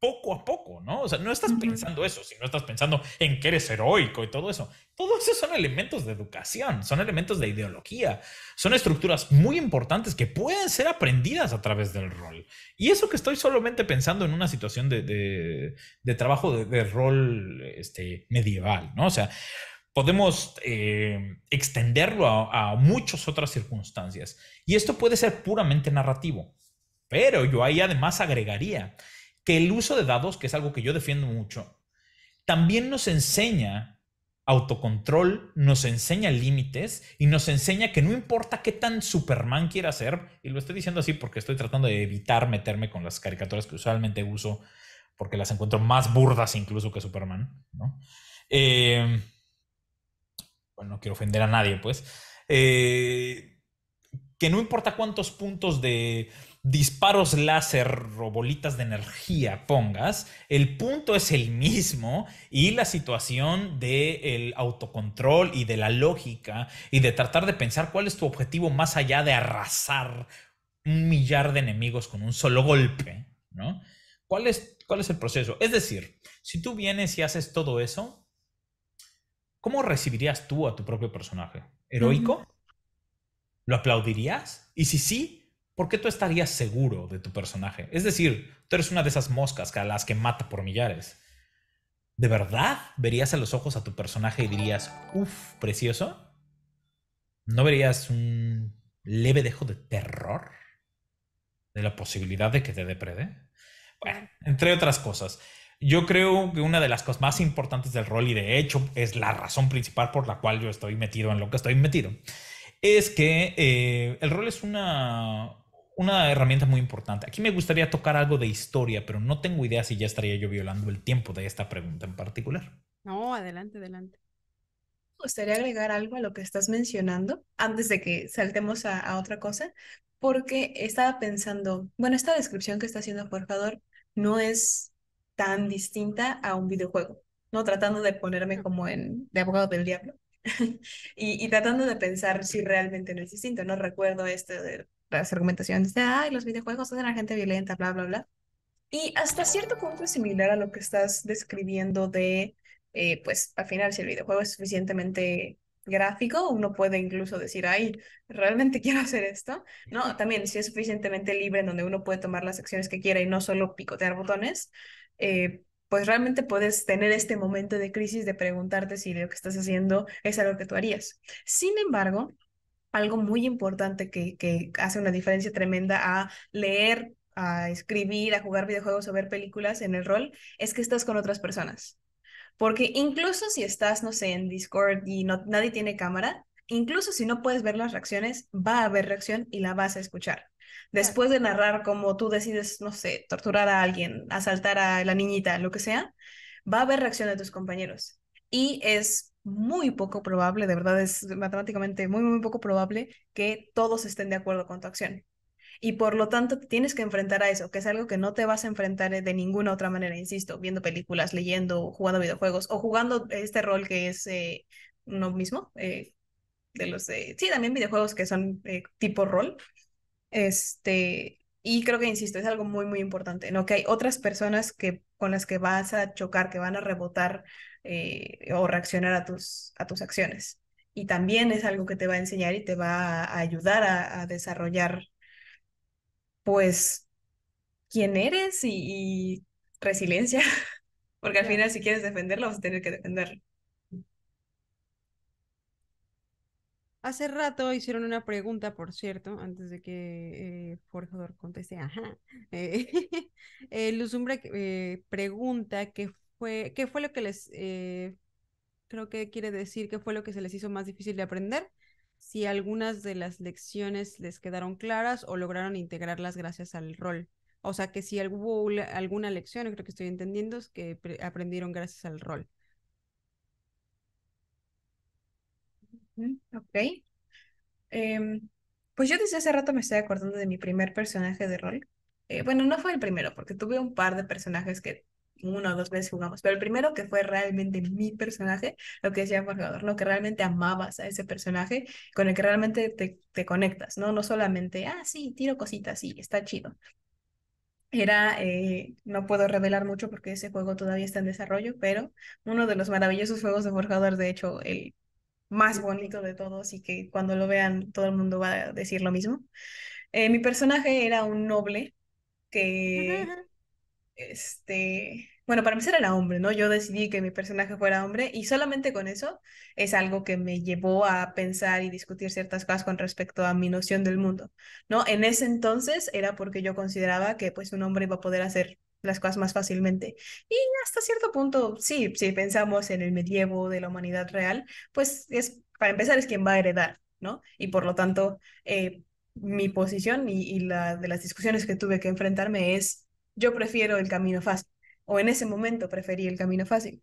poco a poco, ¿no? O sea, no estás pensando eso, sino estás pensando en que eres heroico y todo eso. todos esos son elementos de educación, son elementos de ideología, son estructuras muy importantes que pueden ser aprendidas a través del rol. Y eso que estoy solamente pensando en una situación de, trabajo de, rol este, medieval, ¿no? O sea, podemos eh, extenderlo a, a muchas otras circunstancias. Y esto puede ser puramente narrativo, pero yo ahí además agregaría que el uso de dados, que es algo que yo defiendo mucho, también nos enseña autocontrol, nos enseña límites y nos enseña que no importa qué tan Superman quiera ser, y lo estoy diciendo así porque estoy tratando de evitar meterme con las caricaturas que usualmente uso, porque las encuentro más burdas incluso que Superman, ¿no? Eh, bueno, no quiero ofender a nadie, pues. Eh, que no importa cuántos puntos de disparos láser robolitas bolitas de energía pongas, el punto es el mismo y la situación del autocontrol y de la lógica y de tratar de pensar cuál es tu objetivo más allá de arrasar un millar de enemigos con un solo golpe, ¿no? ¿Cuál es, cuál es el proceso? Es decir, si tú vienes y haces todo eso, ¿cómo recibirías tú a tu propio personaje? ¿Heroico? ¿Lo aplaudirías? Y si sí, ¿por qué tú estarías seguro de tu personaje? Es decir, tú eres una de esas moscas a las que mata por millares. ¿De verdad verías a los ojos a tu personaje y dirías, uff, precioso? ¿No verías un leve dejo de terror? ¿De la posibilidad de que te deprede? Bueno, entre otras cosas. Yo creo que una de las cosas más importantes del rol, y de hecho es la razón principal por la cual yo estoy metido en lo que estoy metido, es que eh, el rol es una, una herramienta muy importante. Aquí me gustaría tocar algo de historia, pero no tengo idea si ya estaría yo violando el tiempo de esta pregunta en particular. No, adelante, adelante. Me gustaría agregar algo a lo que estás mencionando antes de que saltemos a, otra cosa, porque estaba pensando, bueno, esta descripción que está haciendo Forjador no es tan distinta a un videojuego, no tratando de ponerme como en de abogado del diablo. y, y, tratando de pensar si realmente no es distinto, no recuerdo esto de las argumentaciones de, ay, los videojuegos hacen a la gente violenta, bla, bla, bla. Y hasta cierto punto es similar a lo que estás describiendo de, eh, pues al final, si el videojuego es suficientemente gráfico, uno puede incluso decir, ay, realmente quiero hacer esto. No, también si es suficientemente libre en donde uno puede tomar las acciones que quiera y no solo picotear botones, eh, pues realmente puedes tener este momento de crisis de preguntarte si lo que estás haciendo es algo que tú harías. Sin embargo, algo muy importante que, que hace una diferencia tremenda a leer, a escribir, a jugar videojuegos o ver películas en el rol, es que estás con otras personas. Porque incluso si estás, no sé, en Discord y nadie tiene cámara, incluso si no puedes ver las reacciones, va a haber reacción y la vas a escuchar. Después de narrar como tú decides, no sé, torturar a alguien, asaltar a la niñita, lo que sea, va a haber reacción de tus compañeros. Y es muy poco probable, de verdad es matemáticamente muy, muy poco probable que todos estén de acuerdo con tu acción. Y por lo tanto tienes que enfrentar a eso, que es algo que no te vas a enfrentar eh, de ninguna otra manera, insisto, viendo películas, leyendo, jugando videojuegos o jugando este rol que es eh, uno mismo, eh, de los de, sí, también videojuegos que son eh, tipo rol. Este, y creo que, insisto, es algo muy, muy importante, ¿no? Que hay otras personas que, con las que vas a chocar, que van a rebotar, eh, o reaccionar a tus, a tus acciones. Y también es algo que te va a enseñar y te va a ayudar a, desarrollar, pues, quién eres y, resiliencia, porque al final si quieres defenderlo vas a tener que defenderlo. Hace rato hicieron una pregunta, por cierto, antes de que eh, Forjador conteste, ajá. Eh, eh, Luzumbre eh, pregunta que qué fue lo que les, eh, creo que quiere decir qué fue lo que se les hizo más difícil de aprender, si algunas de las lecciones les quedaron claras o lograron integrarlas gracias al rol. O sea, que si hubo alguna lección, creo que estoy entendiendo, es que aprendieron gracias al rol. Ok. Em, pues yo desde hace rato me estoy acordando de mi primer personaje de rol. Eh, bueno, no fue el primero, porque tuve un par de personajes que una o dos veces jugamos, pero el primero que fue realmente mi personaje, lo que decía Forjador, ¿no? Que realmente amabas a ese personaje, con el que realmente te, conectas, ¿no? No solamente, ah, sí, tiro cositas, sí, está chido. Era, eh, no puedo revelar mucho porque ese juego todavía está en desarrollo, pero uno de los maravillosos juegos de Forjador, de hecho, el más bonito de todos y que cuando lo vean todo el mundo va a decir lo mismo. Eh, mi personaje era un noble que este, bueno, para mí era hombre, ¿no? Yo decidí que mi personaje fuera hombre y solamente con eso es algo que me llevó a pensar y discutir ciertas cosas con respecto a mi noción del mundo, ¿no? En ese entonces era porque yo consideraba que pues un hombre iba a poder hacer las cosas más fácilmente. Y hasta cierto punto, sí, si pensamos en el medievo de la humanidad real, pues es, para empezar, es quien va a heredar, ¿no? Y por lo tanto, eh, mi posición y, y, la de las discusiones que tuve que enfrentarme es yo prefiero el camino fácil, o en ese momento preferí el camino fácil,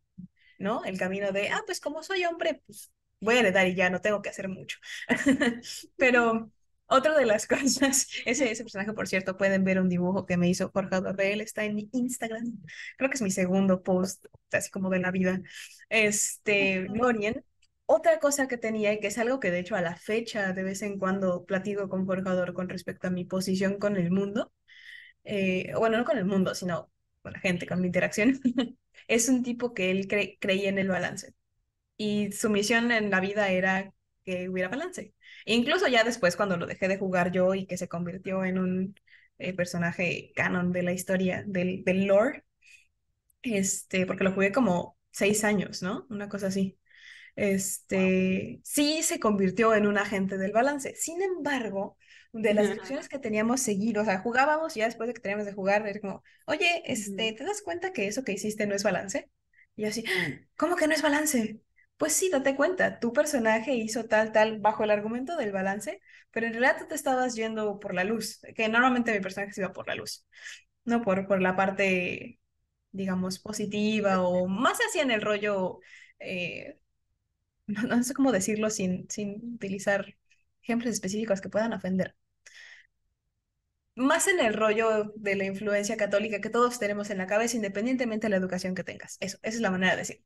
¿no? El camino de, ah, pues como soy hombre, pues voy a heredar y ya no tengo que hacer mucho. Pero otra de las cosas, ese, ese personaje, por cierto, pueden ver un dibujo que me hizo Jorge él está en mi Instagram, creo que es mi segundo post, así como de la vida, este, Morien. Otra cosa que tenía, y que es algo que de hecho a la fecha de vez en cuando platico con Forjador con respecto a mi posición con el mundo, eh, bueno, no con el mundo, sino con la gente, con mi interacción, es un tipo que él creía en el balance. Y su misión en la vida era que hubiera balance. incluso ya después, cuando lo dejé de jugar yo y que se convirtió en un eh, personaje canon de la historia, del, lore, este, porque lo jugué como seis años, ¿no? Una cosa así. Este, sí se convirtió en un agente del balance. Sin embargo, de las instrucciones que teníamos seguir, o sea, jugábamos y ya después de que teníamos de jugar, era como, oye, este, ¿te das cuenta que eso que hiciste no es balance? Y así, mm. ¿cómo que no es balance? Pues sí, date cuenta, tu personaje hizo tal, tal, bajo el argumento del balance, pero en realidad tú te estabas yendo por la luz, que normalmente mi personaje se iba por la luz, no por, por la parte, digamos, positiva o más así en el rollo, eh, no, no, sé cómo decirlo sin, sin utilizar ejemplos específicos que puedan ofender más en el rollo de la influencia católica que todos tenemos en la cabeza, independientemente de la educación que tengas. Eso, esa es la manera de decir.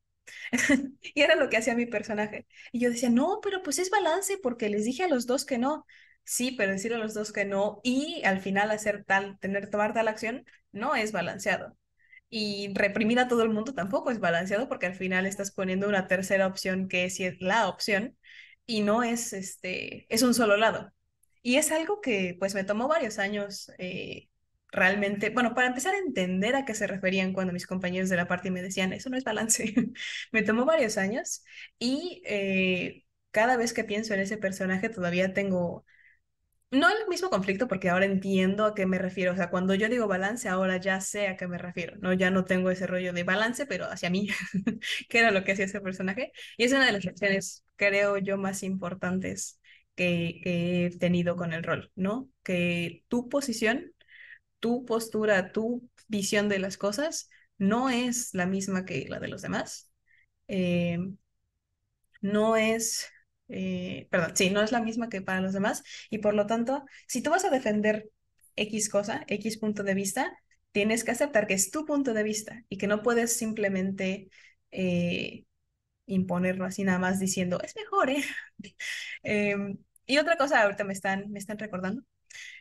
y era lo que hacía mi personaje. Y yo decía, no, pero pues es balance porque les dije a los dos que no. Sí, pero decir a los dos que no y al final hacer tal, tener, tomar tal acción, no es balanceado. Y reprimir a todo el mundo tampoco es balanceado porque al final estás poniendo una tercera opción que es la opción y no es, este, es un solo lado. Y es algo que pues me tomó varios años eh, realmente, bueno, para empezar a entender a qué se referían cuando mis compañeros de la parte me decían, eso no es balance, me tomó varios años y eh, cada vez que pienso en ese personaje todavía tengo, no el mismo conflicto porque ahora entiendo a qué me refiero, o sea, cuando yo digo balance ahora ya sé a qué me refiero, ¿no? Ya no tengo ese rollo de balance, pero hacia mí, que era lo que hacía ese personaje. Y es una de las lecciones, creo yo, más importantes que, he tenido con el rol, ¿no? Que tu posición, tu postura, tu visión de las cosas no es la misma que la de los demás. Eh, no es, eh, perdón, sí, no es la misma que para los demás. Y por lo tanto, si tú vas a defender X cosa, X punto de vista, tienes que aceptar que es tu punto de vista y que no puedes simplemente eh, imponerlo así nada más diciendo, es mejor, ¿eh? Em, y otra cosa, ahorita me están, me están recordando.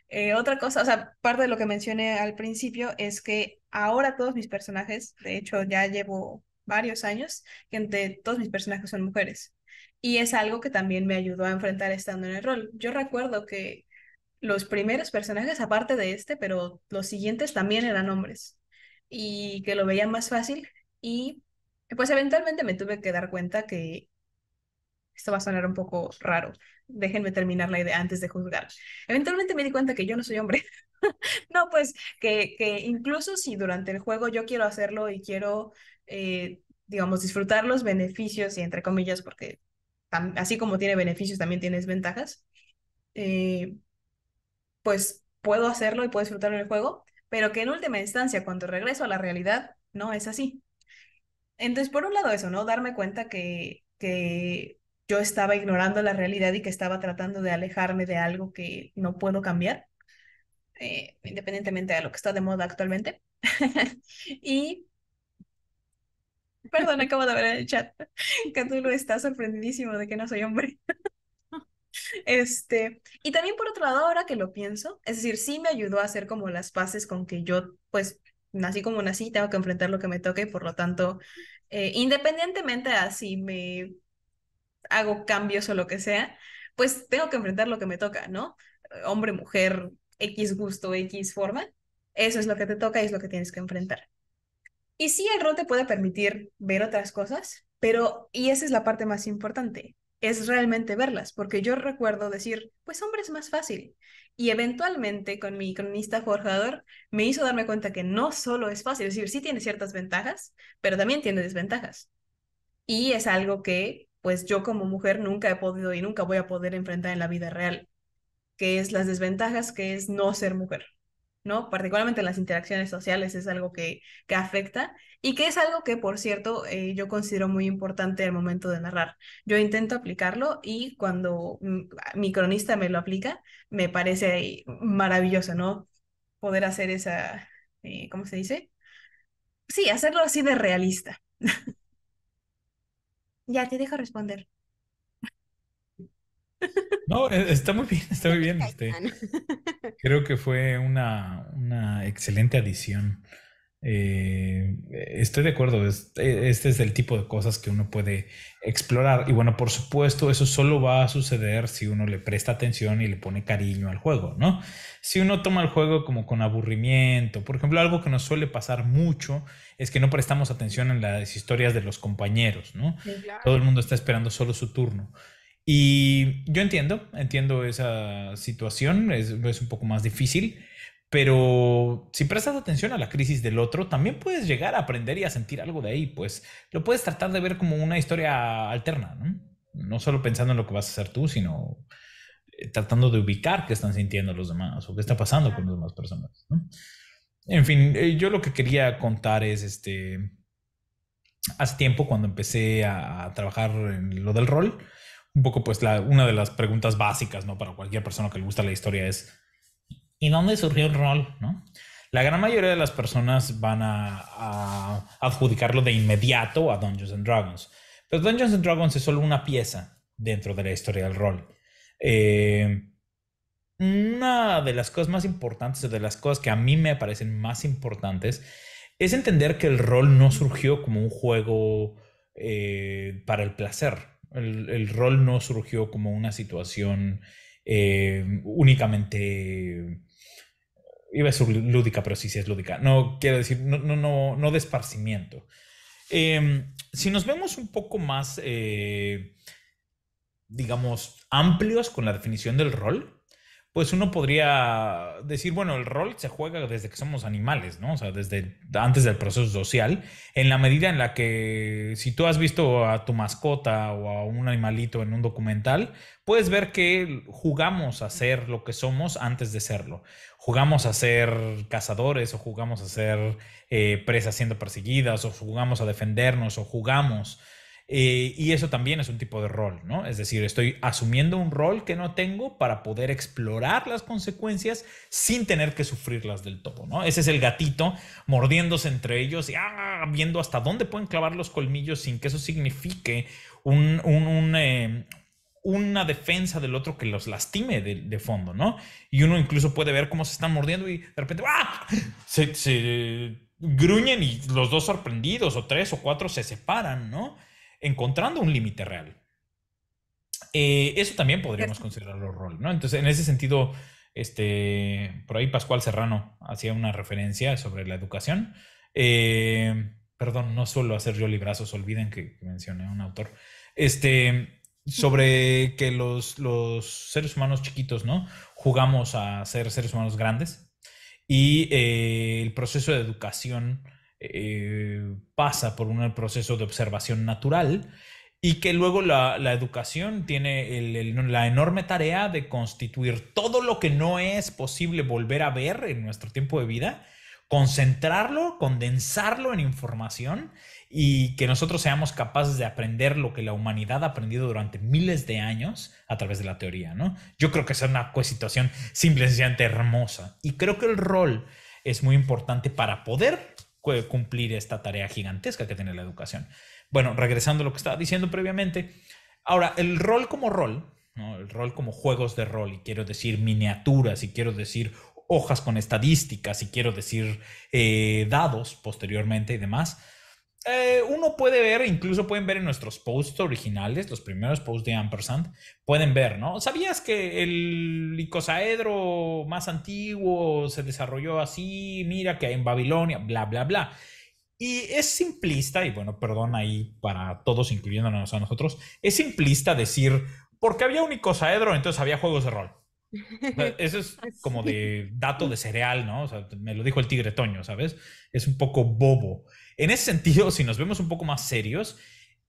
Eh, otra cosa, o sea, parte de lo que mencioné al principio es que ahora todos mis personajes, de hecho ya llevo varios años, que entre todos mis personajes son mujeres. Y es algo que también me ayudó a enfrentar estando en el rol. Yo recuerdo que los primeros personajes, aparte de este, pero los siguientes también eran hombres y que lo veían más fácil. Y pues eventualmente me tuve que dar cuenta que esto va a sonar un poco raro, déjenme terminar la idea antes de juzgar. Eventualmente me di cuenta que yo no soy hombre. no, pues que, que incluso si durante el juego yo quiero hacerlo y quiero, eh, digamos, disfrutar los beneficios y entre comillas, porque así como tiene beneficios, también tienes ventajas, eh, pues puedo hacerlo y puedo disfrutarlo en el juego, pero que en última instancia, cuando regreso a la realidad, no es así. Entonces, por un lado eso, ¿no? Darme cuenta que, que yo estaba ignorando la realidad y que estaba tratando de alejarme de algo que no puedo cambiar, eh, independientemente de lo que está de moda actualmente. y... Perdón, acabo de ver en el chat. que tú lo estás sorprendidísimo de que no soy hombre. Este, y también por otro lado, ahora que lo pienso, es decir, sí me ayudó a hacer como las paces con que yo, pues, nací como nací, tengo que enfrentar lo que me toque, por lo tanto, eh, independientemente a si me hago cambios o lo que sea, pues tengo que enfrentar lo que me toca, ¿no? Hombre, mujer, X gusto, X forma, eso es lo que te toca y es lo que tienes que enfrentar. Y sí, el rol te puede permitir ver otras cosas, pero, y esa es la parte más importante, es realmente verlas, porque yo recuerdo decir, pues hombre es más fácil. Y eventualmente con mi cronista forjador me hizo darme cuenta que no solo es fácil, es decir, sí tiene ciertas ventajas, pero también tiene desventajas. Y es algo que pues yo como mujer nunca he podido y nunca voy a poder enfrentar en la vida real, que es las desventajas que es no ser mujer, ¿no? Particularmente en las interacciones sociales es algo que, que afecta y que es algo que, por cierto, eh, yo considero muy importante al momento de narrar. Yo intento aplicarlo y cuando mi cronista me lo aplica, me parece maravilloso, ¿no? Poder hacer esa, eh, ¿cómo se dice? Sí, hacerlo así de realista. Ya te dejo responder. No, e, está muy bien, está muy bien. Este, creo que fue una, una excelente adición. Eh, estoy de acuerdo, e, este, es el tipo de cosas que uno puede explorar. Y bueno, por supuesto, eso solo va a suceder si uno le presta atención y le pone cariño al juego, ¿no? Si uno toma el juego como con aburrimiento, por ejemplo, algo que nos suele pasar mucho es que no prestamos atención en las historias de los compañeros, ¿no? Todo el mundo está esperando solo su turno. Y yo entiendo, entiendo esa situación, es un poco más difícil. Pero si prestas atención a la crisis del otro, también puedes llegar a aprender y a sentir algo de ahí, pues lo puedes tratar de ver como una historia alterna, ¿no? No solo pensando en lo que vas a hacer tú, sino eh, tratando de ubicar qué están sintiendo los demás o qué está pasando con las demás personas, ¿no? En fin, eh, yo lo que quería contar es este. Hace tiempo, cuando empecé a trabajar en lo del rol, un poco, pues, una de las preguntas básicas, ¿no? Para cualquier persona que le gusta la historia es ¿Y dónde surgió el rol? ¿no? La gran mayoría de las personas van a, adjudicarlo de inmediato a Dungeons and Dragons. Pero pues Dungeons Dragons es solo una pieza dentro de la historia del rol. Eh, una de las cosas más importantes, o de las cosas que a mí me parecen más importantes, es entender que el rol no surgió como un juego eh, para el placer. El, rol no surgió como una situación eh, únicamente iba a ser lúdica, pero sí, sí es lúdica. No quiero decir, no, no, no, no de esparcimiento. Em, si nos vemos un poco más, eh, digamos, amplios con la definición del rol, pues uno podría decir, bueno, el rol se juega desde que somos animales, ¿no? O sea, desde antes del proceso social, en la medida en la que si tú has visto a tu mascota o a un animalito en un documental, puedes ver que jugamos a ser lo que somos antes de serlo. Jugamos a ser cazadores o jugamos a ser eh, presas siendo perseguidas o jugamos a defendernos o jugamos eh, y eso también es un tipo de rol, ¿no? Es decir, estoy asumiendo un rol que no tengo para poder explorar las consecuencias sin tener que sufrirlas del todo, ¿no? Ese es el gatito mordiéndose entre ellos y ah, viendo hasta dónde pueden clavar los colmillos sin que eso signifique eh, una defensa del otro que los lastime de, fondo, ¿no? Y uno incluso puede ver cómo se están mordiendo y de repente ¡ah! se gruñen y los dos sorprendidos o tres o cuatro se separan, ¿no? encontrando un límite real. Eh, eso también podríamos considerarlo rol, ¿no? Entonces, en ese sentido, este, por ahí Pascual Serrano hacía una referencia sobre la educación. Eh, perdón, no suelo hacer yo librazos, olviden que mencioné a un autor. Este, sobre que los, seres humanos chiquitos, ¿no? Jugamos a ser seres humanos grandes y eh, el proceso de educación eh, pasa por un proceso de observación natural y que luego la, educación tiene la enorme tarea de constituir todo lo que no es posible volver a ver en nuestro tiempo de vida, concentrarlo, condensarlo en información y que nosotros seamos capaces de aprender lo que la humanidad ha aprendido durante miles de años a través de la teoría, ¿no? Yo creo que es una situación simplemente hermosa y creo que el rol es muy importante para poder cumplir esta tarea gigantesca que tiene la educación. Bueno, regresando a lo que estaba diciendo previamente, ahora, el rol como rol, el rol como juegos de rol, y quiero decir miniaturas, y quiero decir hojas con estadísticas, y quiero decir eh, dados posteriormente y demás, eh, uno puede ver, incluso pueden ver en nuestros posts originales, los primeros posts de Ampersand, pueden ver, ¿no? ¿Sabías que el icosaedro más antiguo se desarrolló así? Mira que en Babilonia, bla, bla, bla. Y es simplista, y bueno, perdón ahí para todos, incluyéndonos a nosotros, es simplista decir, porque había un icosaedro, entonces había juegos de rol. Eso es ah, como de dato de cereal, ¿no? O sea, me lo dijo el tigre Toño, ¿sabes? Es un poco bobo. En ese sentido, si nos vemos un poco más serios,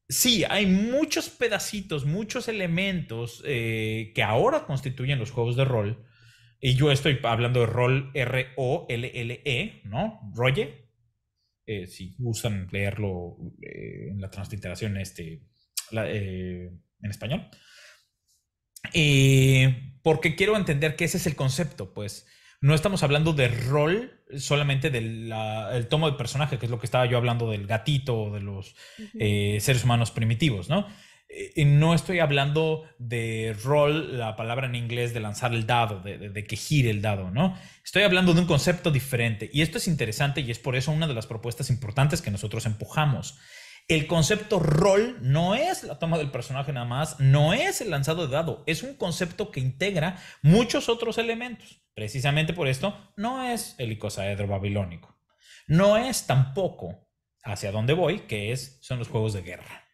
sí, hay muchos pedacitos, muchos elementos eh, que ahora constituyen los juegos de rol. Y yo estoy hablando de rol R-O-L-L-E, ¿no? Rolle. Eh, si gustan leerlo eh, en la transliteración este, en español. Y eh, porque quiero entender que ese es el concepto, pues. No estamos hablando de rol, solamente del el tomo de personaje, que es lo que estaba yo hablando del gatito o de los eh, seres humanos primitivos, ¿no? Eh, no estoy hablando de rol, la palabra en inglés de lanzar el dado, de, de, que gire el dado, ¿no? Estoy hablando de un concepto diferente y esto es interesante y es por eso una de las propuestas importantes que nosotros empujamos el concepto rol no es la toma del personaje nada más, no es el lanzado de dado, es un concepto que integra muchos otros elementos. Precisamente por esto, no es el icosaedro babilónico. No es tampoco hacia dónde voy, que es, son los juegos de guerra.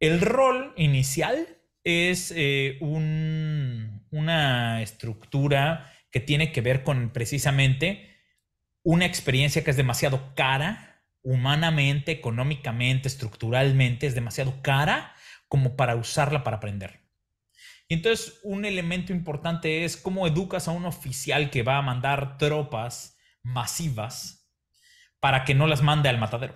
El rol inicial es eh, una estructura que tiene que ver con precisamente una experiencia que es demasiado cara humanamente, económicamente, estructuralmente, es demasiado cara como para usarla para aprender. Y entonces un elemento importante es cómo educas a un oficial que va a mandar tropas masivas para que no las mande al matadero.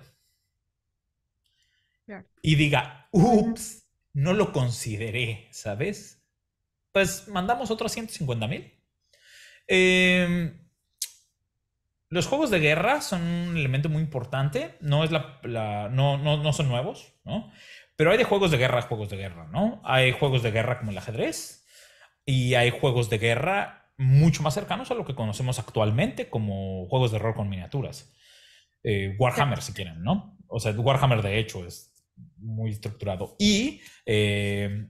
Y diga, ups, no lo consideré, ¿sabes? Pues mandamos otros 150 mil. Em, los juegos de guerra son un elemento muy importante. No, es la, no, son nuevos, ¿no? Pero hay de juegos de guerra, juegos de guerra, ¿no? Hay juegos de guerra como el ajedrez y hay juegos de guerra mucho más cercanos a lo que conocemos actualmente como juegos de rol con miniaturas. Eh, Warhammer, si quieren, ¿no? O sea, Warhammer de hecho es muy estructurado. Y eh,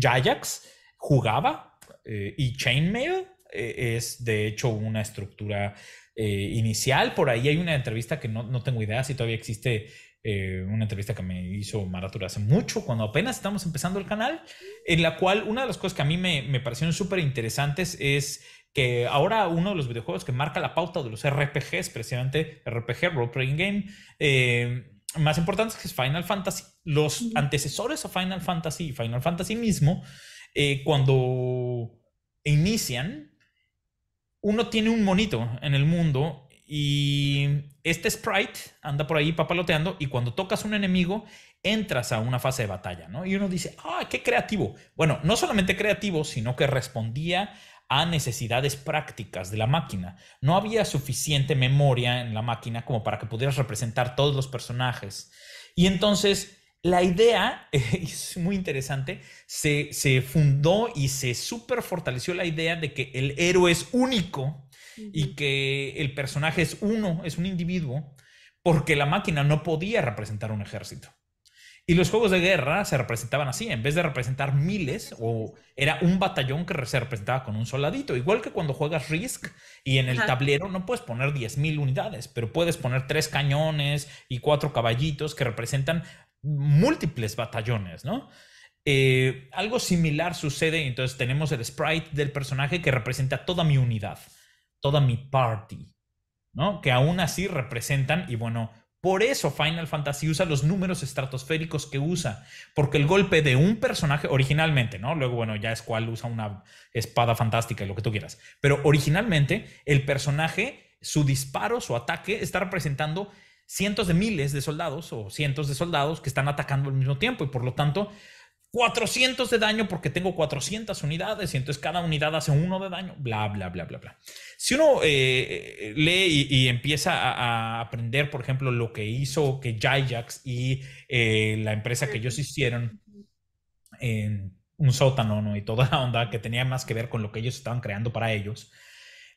Jajax jugaba eh, y Chainmail eh, es de hecho una estructura eh, inicial. Por ahí hay una entrevista que no, no tengo idea si todavía existe. Eh, una entrevista que me hizo Maratura hace mucho, cuando apenas estamos empezando el canal, en la cual una de las cosas que a mí me, me parecieron súper interesantes es que ahora uno de los videojuegos que marca la pauta de los RPGs, precisamente RPG, Role Playing Game, eh, más importantes que es Final Fantasy, los antecesores a Final Fantasy y Final Fantasy mismo, cuando inician, uno tiene un monito en el mundo y este sprite anda por ahí papaloteando y cuando tocas un enemigo entras a una fase de batalla, ¿no? Y uno dice, ah, qué creativo. Bueno, no solamente creativo, sino que respondía a necesidades prácticas de la máquina. No había suficiente memoria en la máquina como para que pudieras representar todos los personajes. Y entonces la idea, es muy interesante, se, fundó y se super fortaleció la idea de que el héroe es único y que el personaje es uno, es un individuo, porque la máquina no podía representar un ejército. Y los juegos de guerra se representaban así, en vez de representar miles, o era un batallón que se representaba con un soldadito. Igual que cuando juegas Risk y en el tablero no puedes poner 10.000 unidades, pero puedes poner tres cañones y cuatro caballitos que representan múltiples batallones, ¿no? Eh, algo similar sucede, entonces tenemos el sprite del personaje que representa toda mi unidad, toda mi party, ¿no? Que aún así representan, y bueno, por eso Final Fantasy usa los números estratosféricos que usa, porque el golpe de un personaje originalmente, ¿no? Luego, bueno, ya es cual usa una espada fantástica y lo que tú quieras, pero originalmente el personaje, su disparo, su ataque está representando cientos de miles de soldados o cientos de soldados que están atacando al mismo tiempo y por lo tanto 400 de daño porque tengo 400 unidades y entonces cada unidad hace uno de daño, bla, bla, bla, bla, bla. Si uno eh, eh, lee y, empieza a, aprender, por ejemplo, lo que hizo que Jajax y eh, la empresa que ellos hicieron en un sótano ¿no? y toda la onda que tenía más que ver con lo que ellos estaban creando para ellos,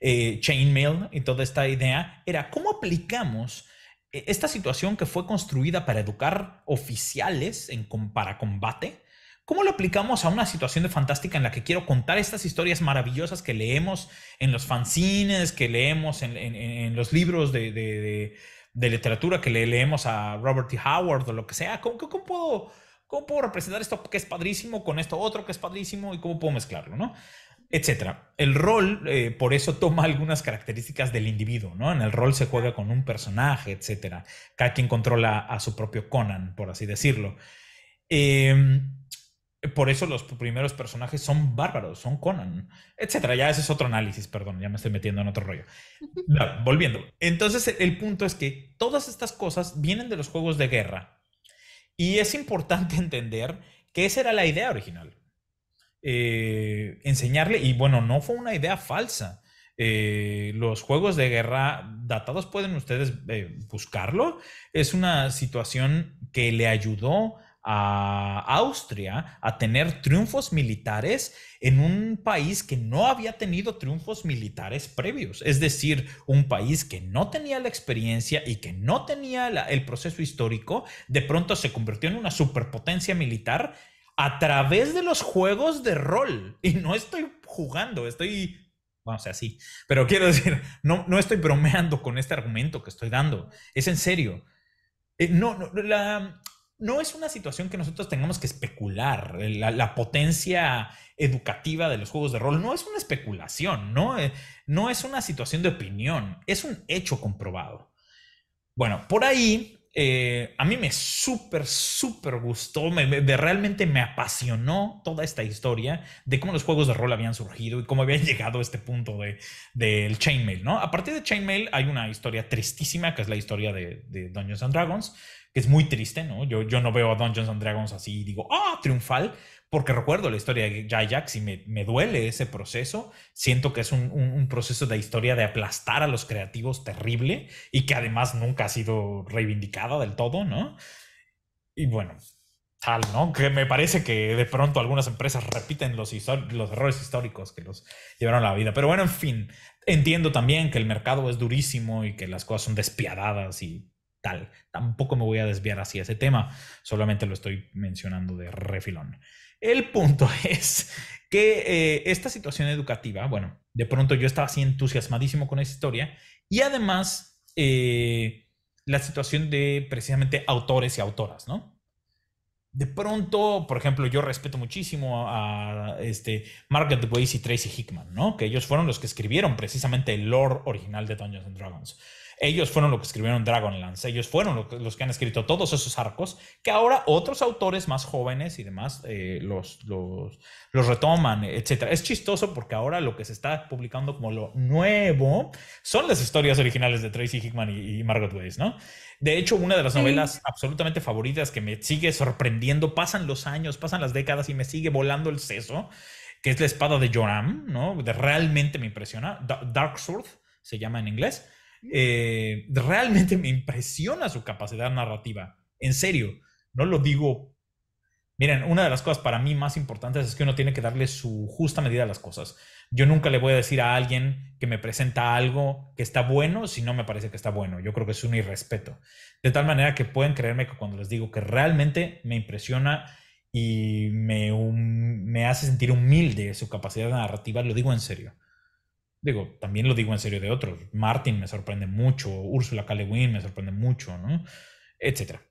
Chainmail y toda esta idea, era cómo aplicamos e, esta situación que fue construida para educar oficiales en, para combate, ¿cómo lo aplicamos a una situación de fantástica en la que quiero contar estas historias maravillosas que leemos en los fanzines, que leemos en, los libros de, literatura, que le, leemos a Robert T. Howard o lo que sea? ¿Cómo, puedo, cómo puedo representar esto que es padrísimo con esto otro que es padrísimo y cómo puedo mezclarlo? ¿no? Etcétera. El rol, eh, por eso, toma algunas características del individuo, ¿no? En el rol se juega con un personaje, etcétera. Cada quien controla a su propio Conan, por así decirlo. Em, por eso los primeros personajes son bárbaros, son Conan, etcétera. Ya ese es otro análisis, perdón, ya me estoy metiendo en otro rollo. volviendo. Entonces, el punto es que todas estas cosas vienen de los juegos de guerra. Y es importante entender que esa era la idea original. Eh, enseñarle, y bueno, no fue una idea falsa. Eh, los juegos de guerra datados pueden ustedes eh, buscarlo. Es una situación que le ayudó a Austria a tener triunfos militares en un país que no había tenido triunfos militares previos, es decir, un país que no tenía la experiencia y que no tenía el proceso histórico, de pronto se convirtió en una superpotencia militar a través de los juegos de rol. Y no estoy jugando, estoy vamos o sea, sí, pero quiero decir, no, no estoy bromeando con este argumento que estoy dando, es en serio. Eh, no, no, es una situación que nosotros tengamos que especular, eh, la, potencia educativa de los juegos de rol no es una especulación, no, eh, no es una situación de opinión, es un hecho comprobado. Bueno, por ahí eh, a mí me súper, súper gustó, me, realmente me apasionó toda esta historia de cómo los juegos de rol habían surgido y cómo habían llegado a este punto del de, Chainmail, ¿no? A partir de Chainmail hay una historia tristísima, que es la historia de, de, Dungeons and Dragons, que es muy triste, ¿no? Yo, yo no veo a Dungeons and Dragons así y digo, ah, triunfal, porque recuerdo la historia de Jacks y me, me duele ese proceso. Siento que es un, proceso de historia de aplastar a los creativos terrible y que además nunca ha sido reivindicada del todo, ¿no? Y bueno, tal, ¿no? Que me parece que de pronto algunas empresas repiten los, los errores históricos que los llevaron a la vida. Pero bueno, en fin, entiendo también que el mercado es durísimo y que las cosas son despiadadas y tal. Tampoco me voy a desviar hacia ese tema, solamente lo estoy mencionando de refilón. El punto es que eh, esta situación educativa, bueno, de pronto yo estaba así entusiasmadísimo con esa historia y además eh, la situación de precisamente autores y autoras, ¿no? De pronto, por ejemplo, yo respeto muchísimo a, este, Margaret Weiss y Tracy Hickman, ¿no? Que ellos fueron los que escribieron precisamente el lore original de Dungeons and Dragons. Ellos fueron los que escribieron Dragonlance, ellos fueron los que han escrito todos esos arcos, que ahora otros autores más jóvenes y demás eh, los, los, retoman, etc. Es chistoso porque ahora lo que se está publicando como lo nuevo son las historias originales de Tracy Hickman y, Margaret ¿no? De hecho, una de las novelas absolutamente favoritas que me sigue sorprendiendo, pasan los años, pasan las décadas y me sigue volando el seso, que es la espada de Joram, ¿no? De, realmente me impresiona. Dark Sword se llama en inglés. Eh, realmente me impresiona su capacidad narrativa. En serio, no lo digo. Miren, una de las cosas para mí más importantes es que uno tiene que darle su justa medida a las cosas. Yo nunca le voy a decir a alguien que me presenta algo que está bueno si no me parece que está bueno. Yo creo que es un irrespeto. De tal manera que pueden creerme que cuando les digo que realmente me impresiona y me hace sentir humilde su capacidad narrativa, lo digo en serio digo, también lo digo en serio de otros. Martin me sorprende mucho, Ursula K. me sorprende mucho, ¿no? Etcétera.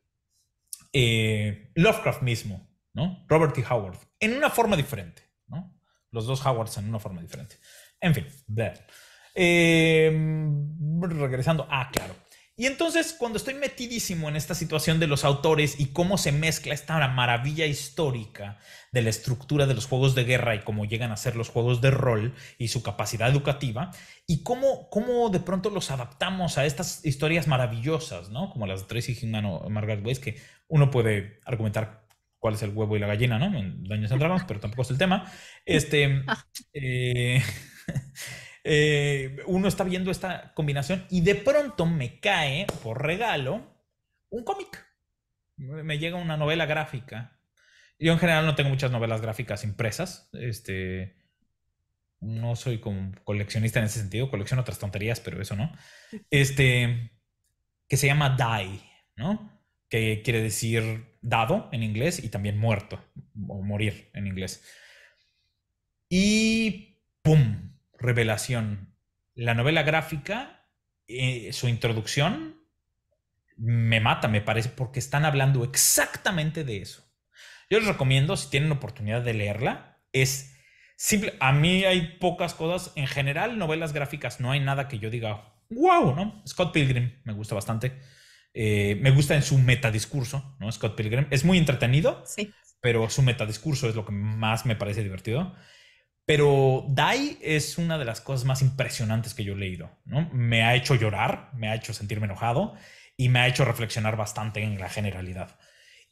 Eh, Lovecraft mismo, ¿no? Robert T. Howard, en una forma diferente, ¿no? Los dos Howards en una forma diferente. En fin, eh, regresando. Ah, claro. Y entonces cuando estoy metidísimo en esta situación de los autores y cómo se mezcla esta maravilla histórica de la estructura de los juegos de guerra y cómo llegan a ser los juegos de rol y su capacidad educativa y cómo, cómo de pronto los adaptamos a estas historias maravillosas, ¿no? Como las de Tracy o Margaret Weiss, que uno puede argumentar cuál es el huevo y la gallina, ¿no? En Daños pero tampoco es el tema. Este... Eh, Eh, uno está viendo esta combinación y de pronto me cae por regalo un cómic. Me llega una novela gráfica. Yo en general no tengo muchas novelas gráficas impresas. Este, no soy como coleccionista en ese sentido. Colecciono otras tonterías, pero eso no. Este, que se llama Die, ¿no? Que quiere decir dado en inglés y también muerto o morir en inglés. Y ¡pum! revelación. La novela gráfica, eh, su introducción, me mata, me parece, porque están hablando exactamente de eso. Yo les recomiendo, si tienen oportunidad de leerla, es simple. A mí hay pocas cosas. En general, novelas gráficas, no hay nada que yo diga, wow, ¿no? Scott Pilgrim me gusta bastante. Eh, me gusta en su metadiscurso, ¿no? Scott Pilgrim. Es muy entretenido, sí. pero su metadiscurso es lo que más me parece divertido. Pero Dai es una de las cosas más impresionantes que yo he leído, ¿no? Me ha hecho llorar, me ha hecho sentirme enojado y me ha hecho reflexionar bastante en la generalidad.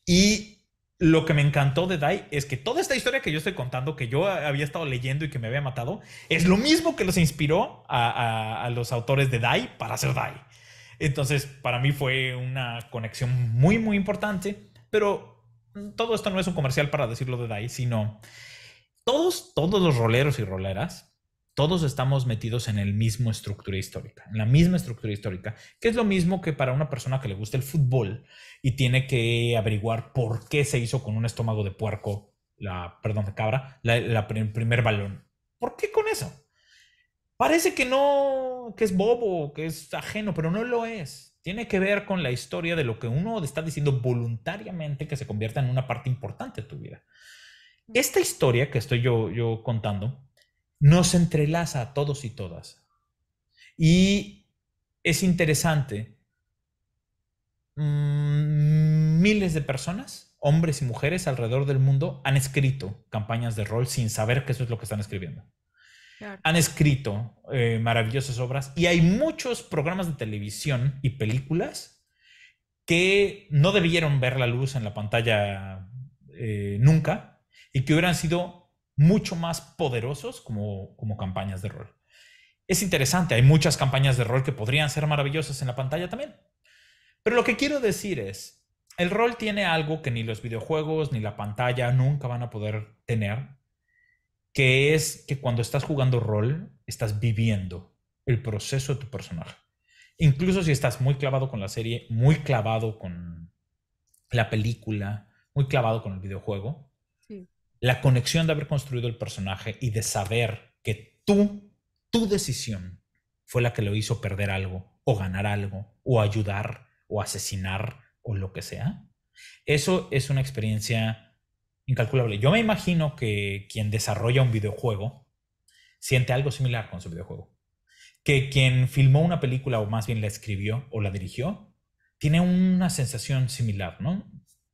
Y lo que me encantó de Dai es que toda esta historia que yo estoy contando, que yo había estado leyendo y que me había matado, es lo mismo que los inspiró a, a los autores de Dai para hacer Dai. Entonces, para mí fue una conexión muy, muy importante, pero todo esto no es un comercial para decirlo de Dai, sino todos, los roleros y roleras, todos estamos metidos en el mismo estructura histórica, en la misma estructura histórica, que es lo mismo que para una persona que le gusta el fútbol y tiene que averiguar por qué se hizo con un estómago de puerco, la, perdón, de cabra, la, el primer balón. ¿Por qué con eso? Parece que no, que es bobo, que es ajeno, pero no lo es. Tiene que ver con la historia de lo que uno está diciendo voluntariamente que se convierta en una parte importante de tu vida esta historia que estoy yo, contando nos entrelaza a todos y todas. Y es interesante, mm, miles de personas, hombres y mujeres alrededor del mundo, han escrito campañas de rol sin saber que eso es lo que están escribiendo. Han escrito eh, maravillosas obras y hay muchos programas de televisión y películas que no debieron ver la luz en la pantalla eh, nunca, y que hubieran sido mucho más poderosos como, como campañas de rol. Es interesante, hay muchas campañas de rol que podrían ser maravillosas en la pantalla también. Pero lo que quiero decir es, el rol tiene algo que ni los videojuegos ni la pantalla nunca van a poder tener, que es que cuando estás jugando rol, estás viviendo el proceso de tu personaje. Incluso si estás muy clavado con la serie, muy clavado con la película, muy clavado con el videojuego, la conexión de haber construido el personaje y de saber que tú, tu decisión, fue la que lo hizo perder algo, o ganar algo, o ayudar, o asesinar, o lo que sea. Eso es una experiencia incalculable. Yo me imagino que quien desarrolla un videojuego siente algo similar con su videojuego. Que quien filmó una película, o más bien la escribió o la dirigió, tiene una sensación similar, ¿no?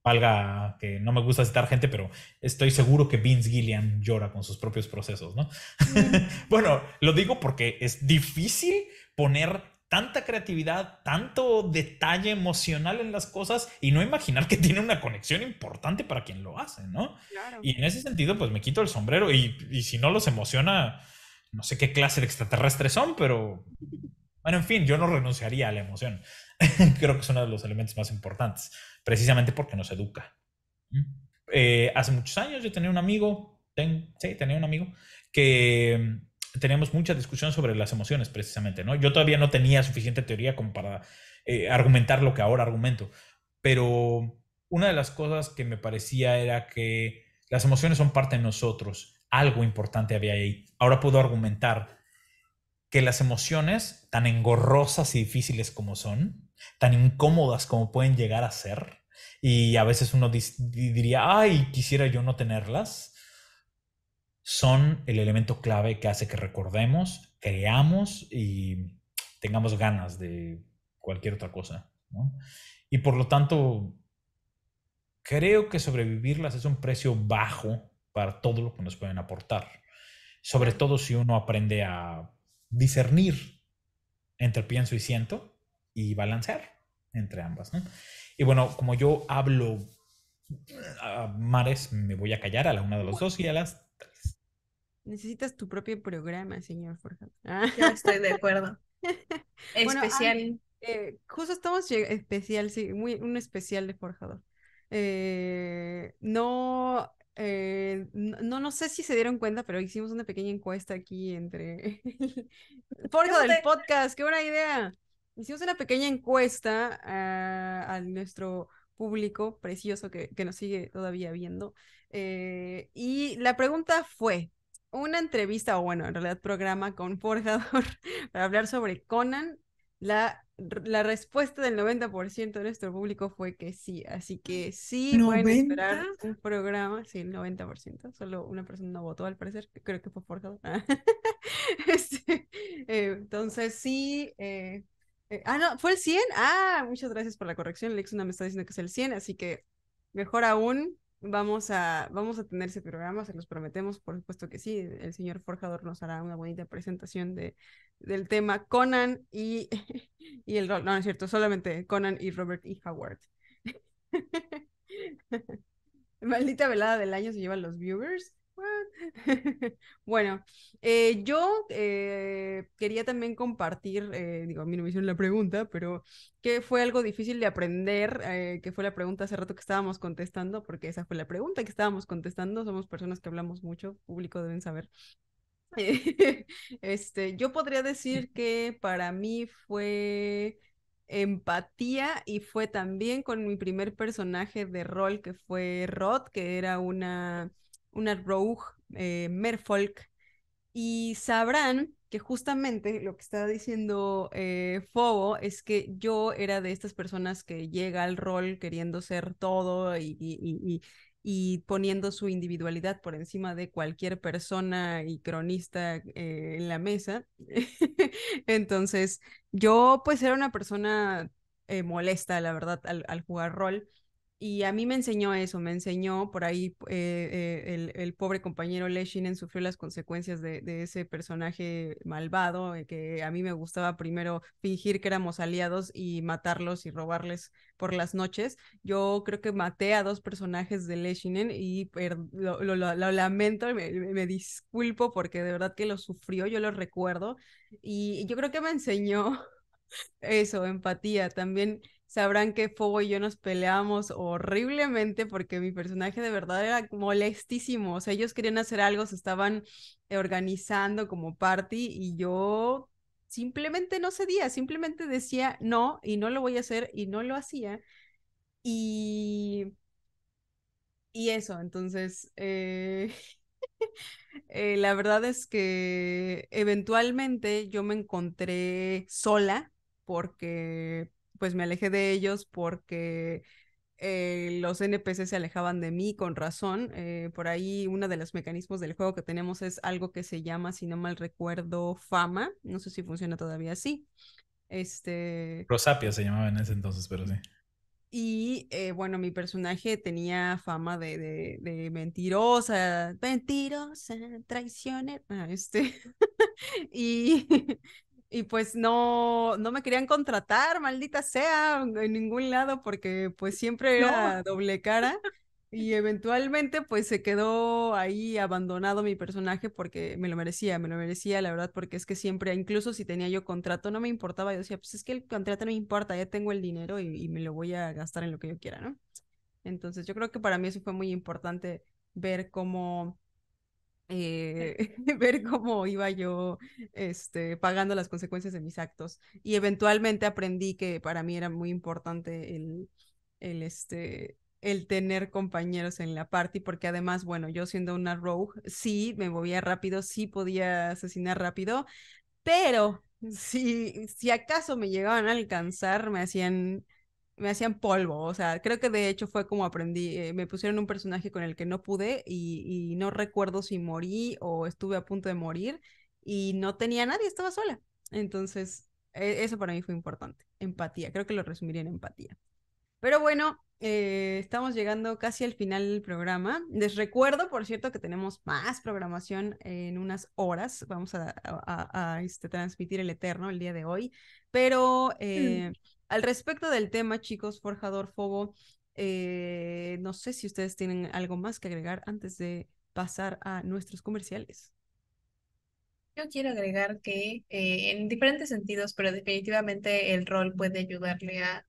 valga que no me gusta citar gente, pero estoy seguro que Vince Gillian llora con sus propios procesos, ¿no? bueno, lo digo porque es difícil poner tanta creatividad, tanto detalle emocional en las cosas y no imaginar que tiene una conexión importante para quien lo hace, ¿no? Y en ese sentido, pues me quito el sombrero y, y si no los emociona, no sé qué clase de extraterrestres son, pero bueno, en fin, yo no renunciaría a la emoción. Creo que es uno de los elementos más importantes, precisamente porque nos educa. Eh, hace muchos años yo tenía un amigo, sí, tenía un amigo, que mm, teníamos mucha discusión sobre las emociones precisamente, ¿no? Yo todavía no tenía suficiente teoría como para eh, argumentar lo que ahora argumento, pero una de las cosas que me parecía era que las emociones son parte de nosotros, algo importante había ahí. Ahora puedo argumentar que las emociones, tan engorrosas y difíciles como son, tan incómodas como pueden llegar a ser, y a veces uno diría, ay, quisiera yo no tenerlas, son el elemento clave que hace que recordemos, creamos y tengamos ganas de cualquier otra cosa. Y por lo tanto, creo que sobrevivirlas es un precio bajo para todo lo que nos pueden aportar. Sobre todo si uno aprende a discernir entre pienso y siento y balancear entre ambas. ¿no? Y bueno, como yo hablo a mares, me voy a callar a la una de los dos y a las tres. Necesitas tu propio programa, señor Forjador. estoy de acuerdo. especial. Eh, justo estamos especial, sí, muy, un especial de Forjador. Eh, no eh, no, no sé si se dieron cuenta, pero hicimos una pequeña encuesta aquí entre... Por del podcast, qué buena idea. Hicimos una pequeña encuesta ah, a, nuestro público precioso que, que, nos sigue todavía viendo. Eh, y la pregunta fue, una entrevista, o bueno, en realidad programa con Forjador para hablar sobre Conan, la la respuesta del 90% de nuestro público fue que sí, así que sí bueno, a esperar un programa, sí, el 90%, solo una persona no votó al parecer, creo que fue Forjador, este, eh, entonces sí, eh, eh, ah, no, fue el 100, ah, muchas gracias por la corrección, una me está diciendo que es el 100, así que mejor aún, vamos a, vamos a tener ese programa, se los prometemos, por supuesto que sí, el señor Forjador nos hará una bonita presentación de del tema Conan y, el... No, no es cierto, solamente Conan y Robert E. Howard. Maldita velada del año se llevan los viewers. bueno, eh, yo eh, quería también compartir, eh, digo, a mí no me hicieron la pregunta, pero que fue algo difícil de aprender, que fue la pregunta hace rato que estábamos contestando, porque esa fue la pregunta que estábamos contestando, somos personas que hablamos mucho, público deben saber este, yo podría decir que para mí fue empatía y fue también con mi primer personaje de rol que fue Rod, que era una, una rogue eh, merfolk. Y sabrán que justamente lo que estaba diciendo eh, Fobo es que yo era de estas personas que llega al rol queriendo ser todo y, y poniendo su individualidad por encima de cualquier persona y cronista eh, en la mesa. Entonces, yo pues era una persona eh, molesta, la verdad, al jugar rol y a mí me enseñó eso, me enseñó por ahí eh, eh, el, el, pobre compañero Leshinen sufrió las consecuencias de, de ese personaje malvado, eh, que a mí me gustaba primero fingir que éramos aliados y matarlos y robarles por las noches. Yo creo que maté a dos personajes de Leshinen y lo, lamento, me, me disculpo porque de verdad que lo sufrió, yo lo recuerdo. Y yo creo que me enseñó eso, empatía también sabrán que Fogo y yo nos peleamos horriblemente porque mi personaje de verdad era molestísimo. O sea, ellos querían hacer algo, se estaban eh, organizando como party y yo simplemente no cedía, simplemente decía no y no lo voy a hacer y no lo hacía. Y, y eso, entonces, eh, eh, la verdad es que eventualmente yo me encontré sola porque pues me alejé de ellos porque eh, los NPC se alejaban de mí con razón. Eh, por ahí uno de los mecanismos del juego que tenemos es algo que se llama, si no mal recuerdo, fama. No sé si funciona todavía así. Este... Prosapia se llamaba en ese entonces, pero sí. Y eh, bueno, mi personaje tenía fama de, mentirosa, mentirosa, traicionera, este. y y pues no, no me querían contratar, maldita sea, en ningún lado, porque pues siempre era doble cara. Y eventualmente pues se quedó ahí abandonado mi personaje porque me lo merecía, me lo merecía, la verdad, porque es que siempre, incluso si tenía yo contrato, no me importaba, yo decía, pues es que el contrato no me importa, ya tengo el dinero y, y me lo voy a gastar en lo que yo quiera, ¿no? Entonces yo creo que para mí eso fue muy importante ver cómo eh, ver cómo iba yo este, pagando las consecuencias de mis actos. Y eventualmente aprendí que para mí era muy importante el, el, este, el tener compañeros en la party, porque además, bueno, yo siendo una rogue, sí me movía rápido, sí podía asesinar rápido, pero mm. si, si acaso me llegaban a alcanzar, me hacían me hacían polvo, o sea, creo que de hecho fue como aprendí, eh, me pusieron un personaje con el que no pude y, no recuerdo si morí o estuve a punto de morir y no tenía nadie, estaba sola. Entonces, e, eso para mí fue importante, empatía, creo que lo resumiría en empatía. Pero bueno, eh, estamos llegando casi al final del programa. Les recuerdo, por cierto, que tenemos más programación en unas horas. Vamos a, a, a, este, transmitir el Eterno el día de hoy, pero... Mm. Eh, al respecto del tema, chicos, Forjador Fogo, eh, no sé si ustedes tienen algo más que agregar antes de pasar a nuestros comerciales. Yo quiero agregar que eh, en diferentes sentidos, pero definitivamente el rol puede ayudarle a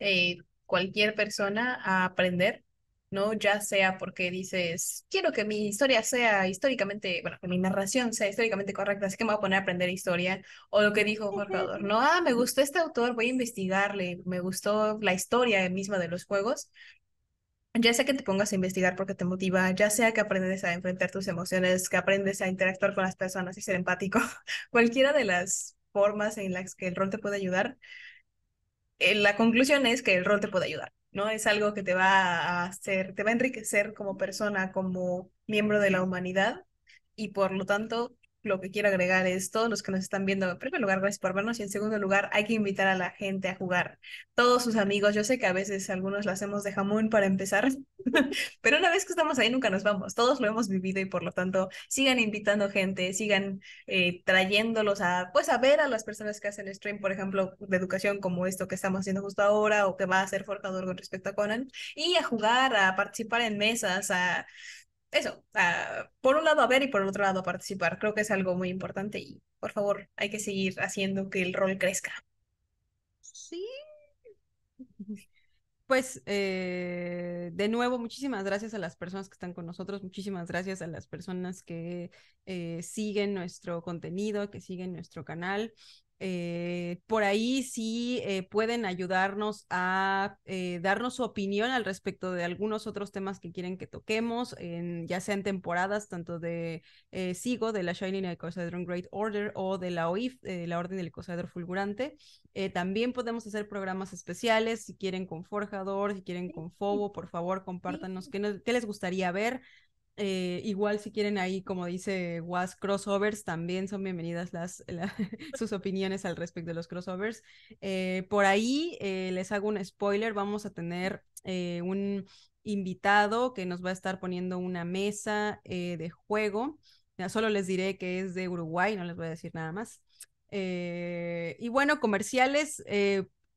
eh, cualquier persona a aprender ¿no? Ya sea porque dices, quiero que mi historia sea históricamente, bueno, que mi narración sea históricamente correcta, así que me voy a poner a aprender historia, o lo que dijo un ¿no? Ah, me gustó este autor, voy a investigarle, me gustó la historia misma de los juegos. Ya sea que te pongas a investigar porque te motiva, ya sea que aprendes a enfrentar tus emociones, que aprendes a interactuar con las personas y ser empático, cualquiera de las formas en las que el rol te puede ayudar, eh, la conclusión es que el rol te puede ayudar. ¿no? Es algo que te va a hacer, te va a enriquecer como persona, como miembro de la humanidad y por lo tanto lo que quiero agregar es todos los que nos están viendo, en primer lugar, gracias por vernos y en segundo lugar, hay que invitar a la gente a jugar. Todos sus amigos, yo sé que a veces algunos lo hacemos de jamón para empezar, pero una vez que estamos ahí nunca nos vamos, todos lo hemos vivido y por lo tanto sigan invitando gente, sigan eh, trayéndolos a, pues a ver a las personas que hacen stream, por ejemplo, de educación como esto que estamos haciendo justo ahora o que va a ser forjador con respecto a Conan y a jugar, a participar en mesas, a eso, por un lado a ver y por otro lado participar. Creo que es algo muy importante y por favor hay que seguir haciendo que el rol crezca. Sí. Pues eh, de nuevo, muchísimas gracias a las personas que están con nosotros, muchísimas gracias a las personas que eh, siguen nuestro contenido, que siguen nuestro canal. Eh, por ahí sí eh, pueden ayudarnos a eh, darnos su opinión al respecto de algunos otros temas que quieren que toquemos, en, ya sean temporadas tanto de SIGO, de la Shining Icosaedron Great Order o de la OIF, la Orden del Icosaedro Fulgurante. también podemos hacer programas especiales si quieren con Forjador, si quieren con Fobo, por favor compártanos qué, qué les gustaría ver eh, igual si quieren ahí, como dice Was, crossovers, también son bienvenidas las, sus opiniones al respecto de los crossovers. Eh, por ahí eh, les hago un spoiler, vamos a tener un invitado que nos va a estar poniendo una mesa de juego. Ya solo les diré que es de Uruguay, no les voy a decir nada más. y bueno, comerciales,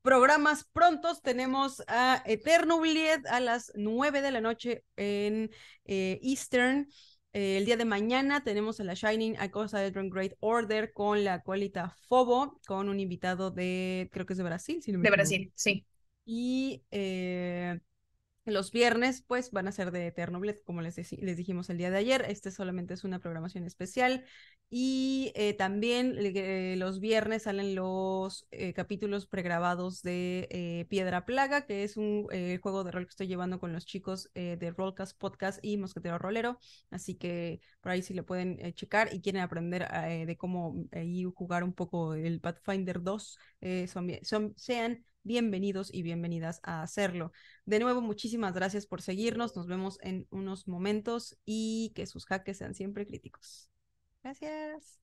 programas prontos. Tenemos a Eterno a las 9 de la noche en eh, Eastern. Eh, el día de mañana tenemos a la Shining a Cosa de Great Order con la cualita Fobo, con un invitado de, creo que es de Brasil, si no me De Brasil, sí. Y eh, los viernes, pues, van a ser de Eternoblet, como les, dijimos el día de ayer. Este solamente es una programación especial. Y eh, también los viernes salen los eh, capítulos pregrabados de eh, Piedra Plaga, que es un juego de rol que estoy llevando con los chicos de Rollcast Podcast y Mosquetero Rolero. Así que por ahí si sí lo pueden checar y quieren aprender de cómo jugar un poco el Pathfinder 2, son, sean bienvenidos y bienvenidas a hacerlo. De nuevo, muchísimas gracias por seguirnos. Nos vemos en unos momentos y que sus jaques sean siempre críticos. Gracias.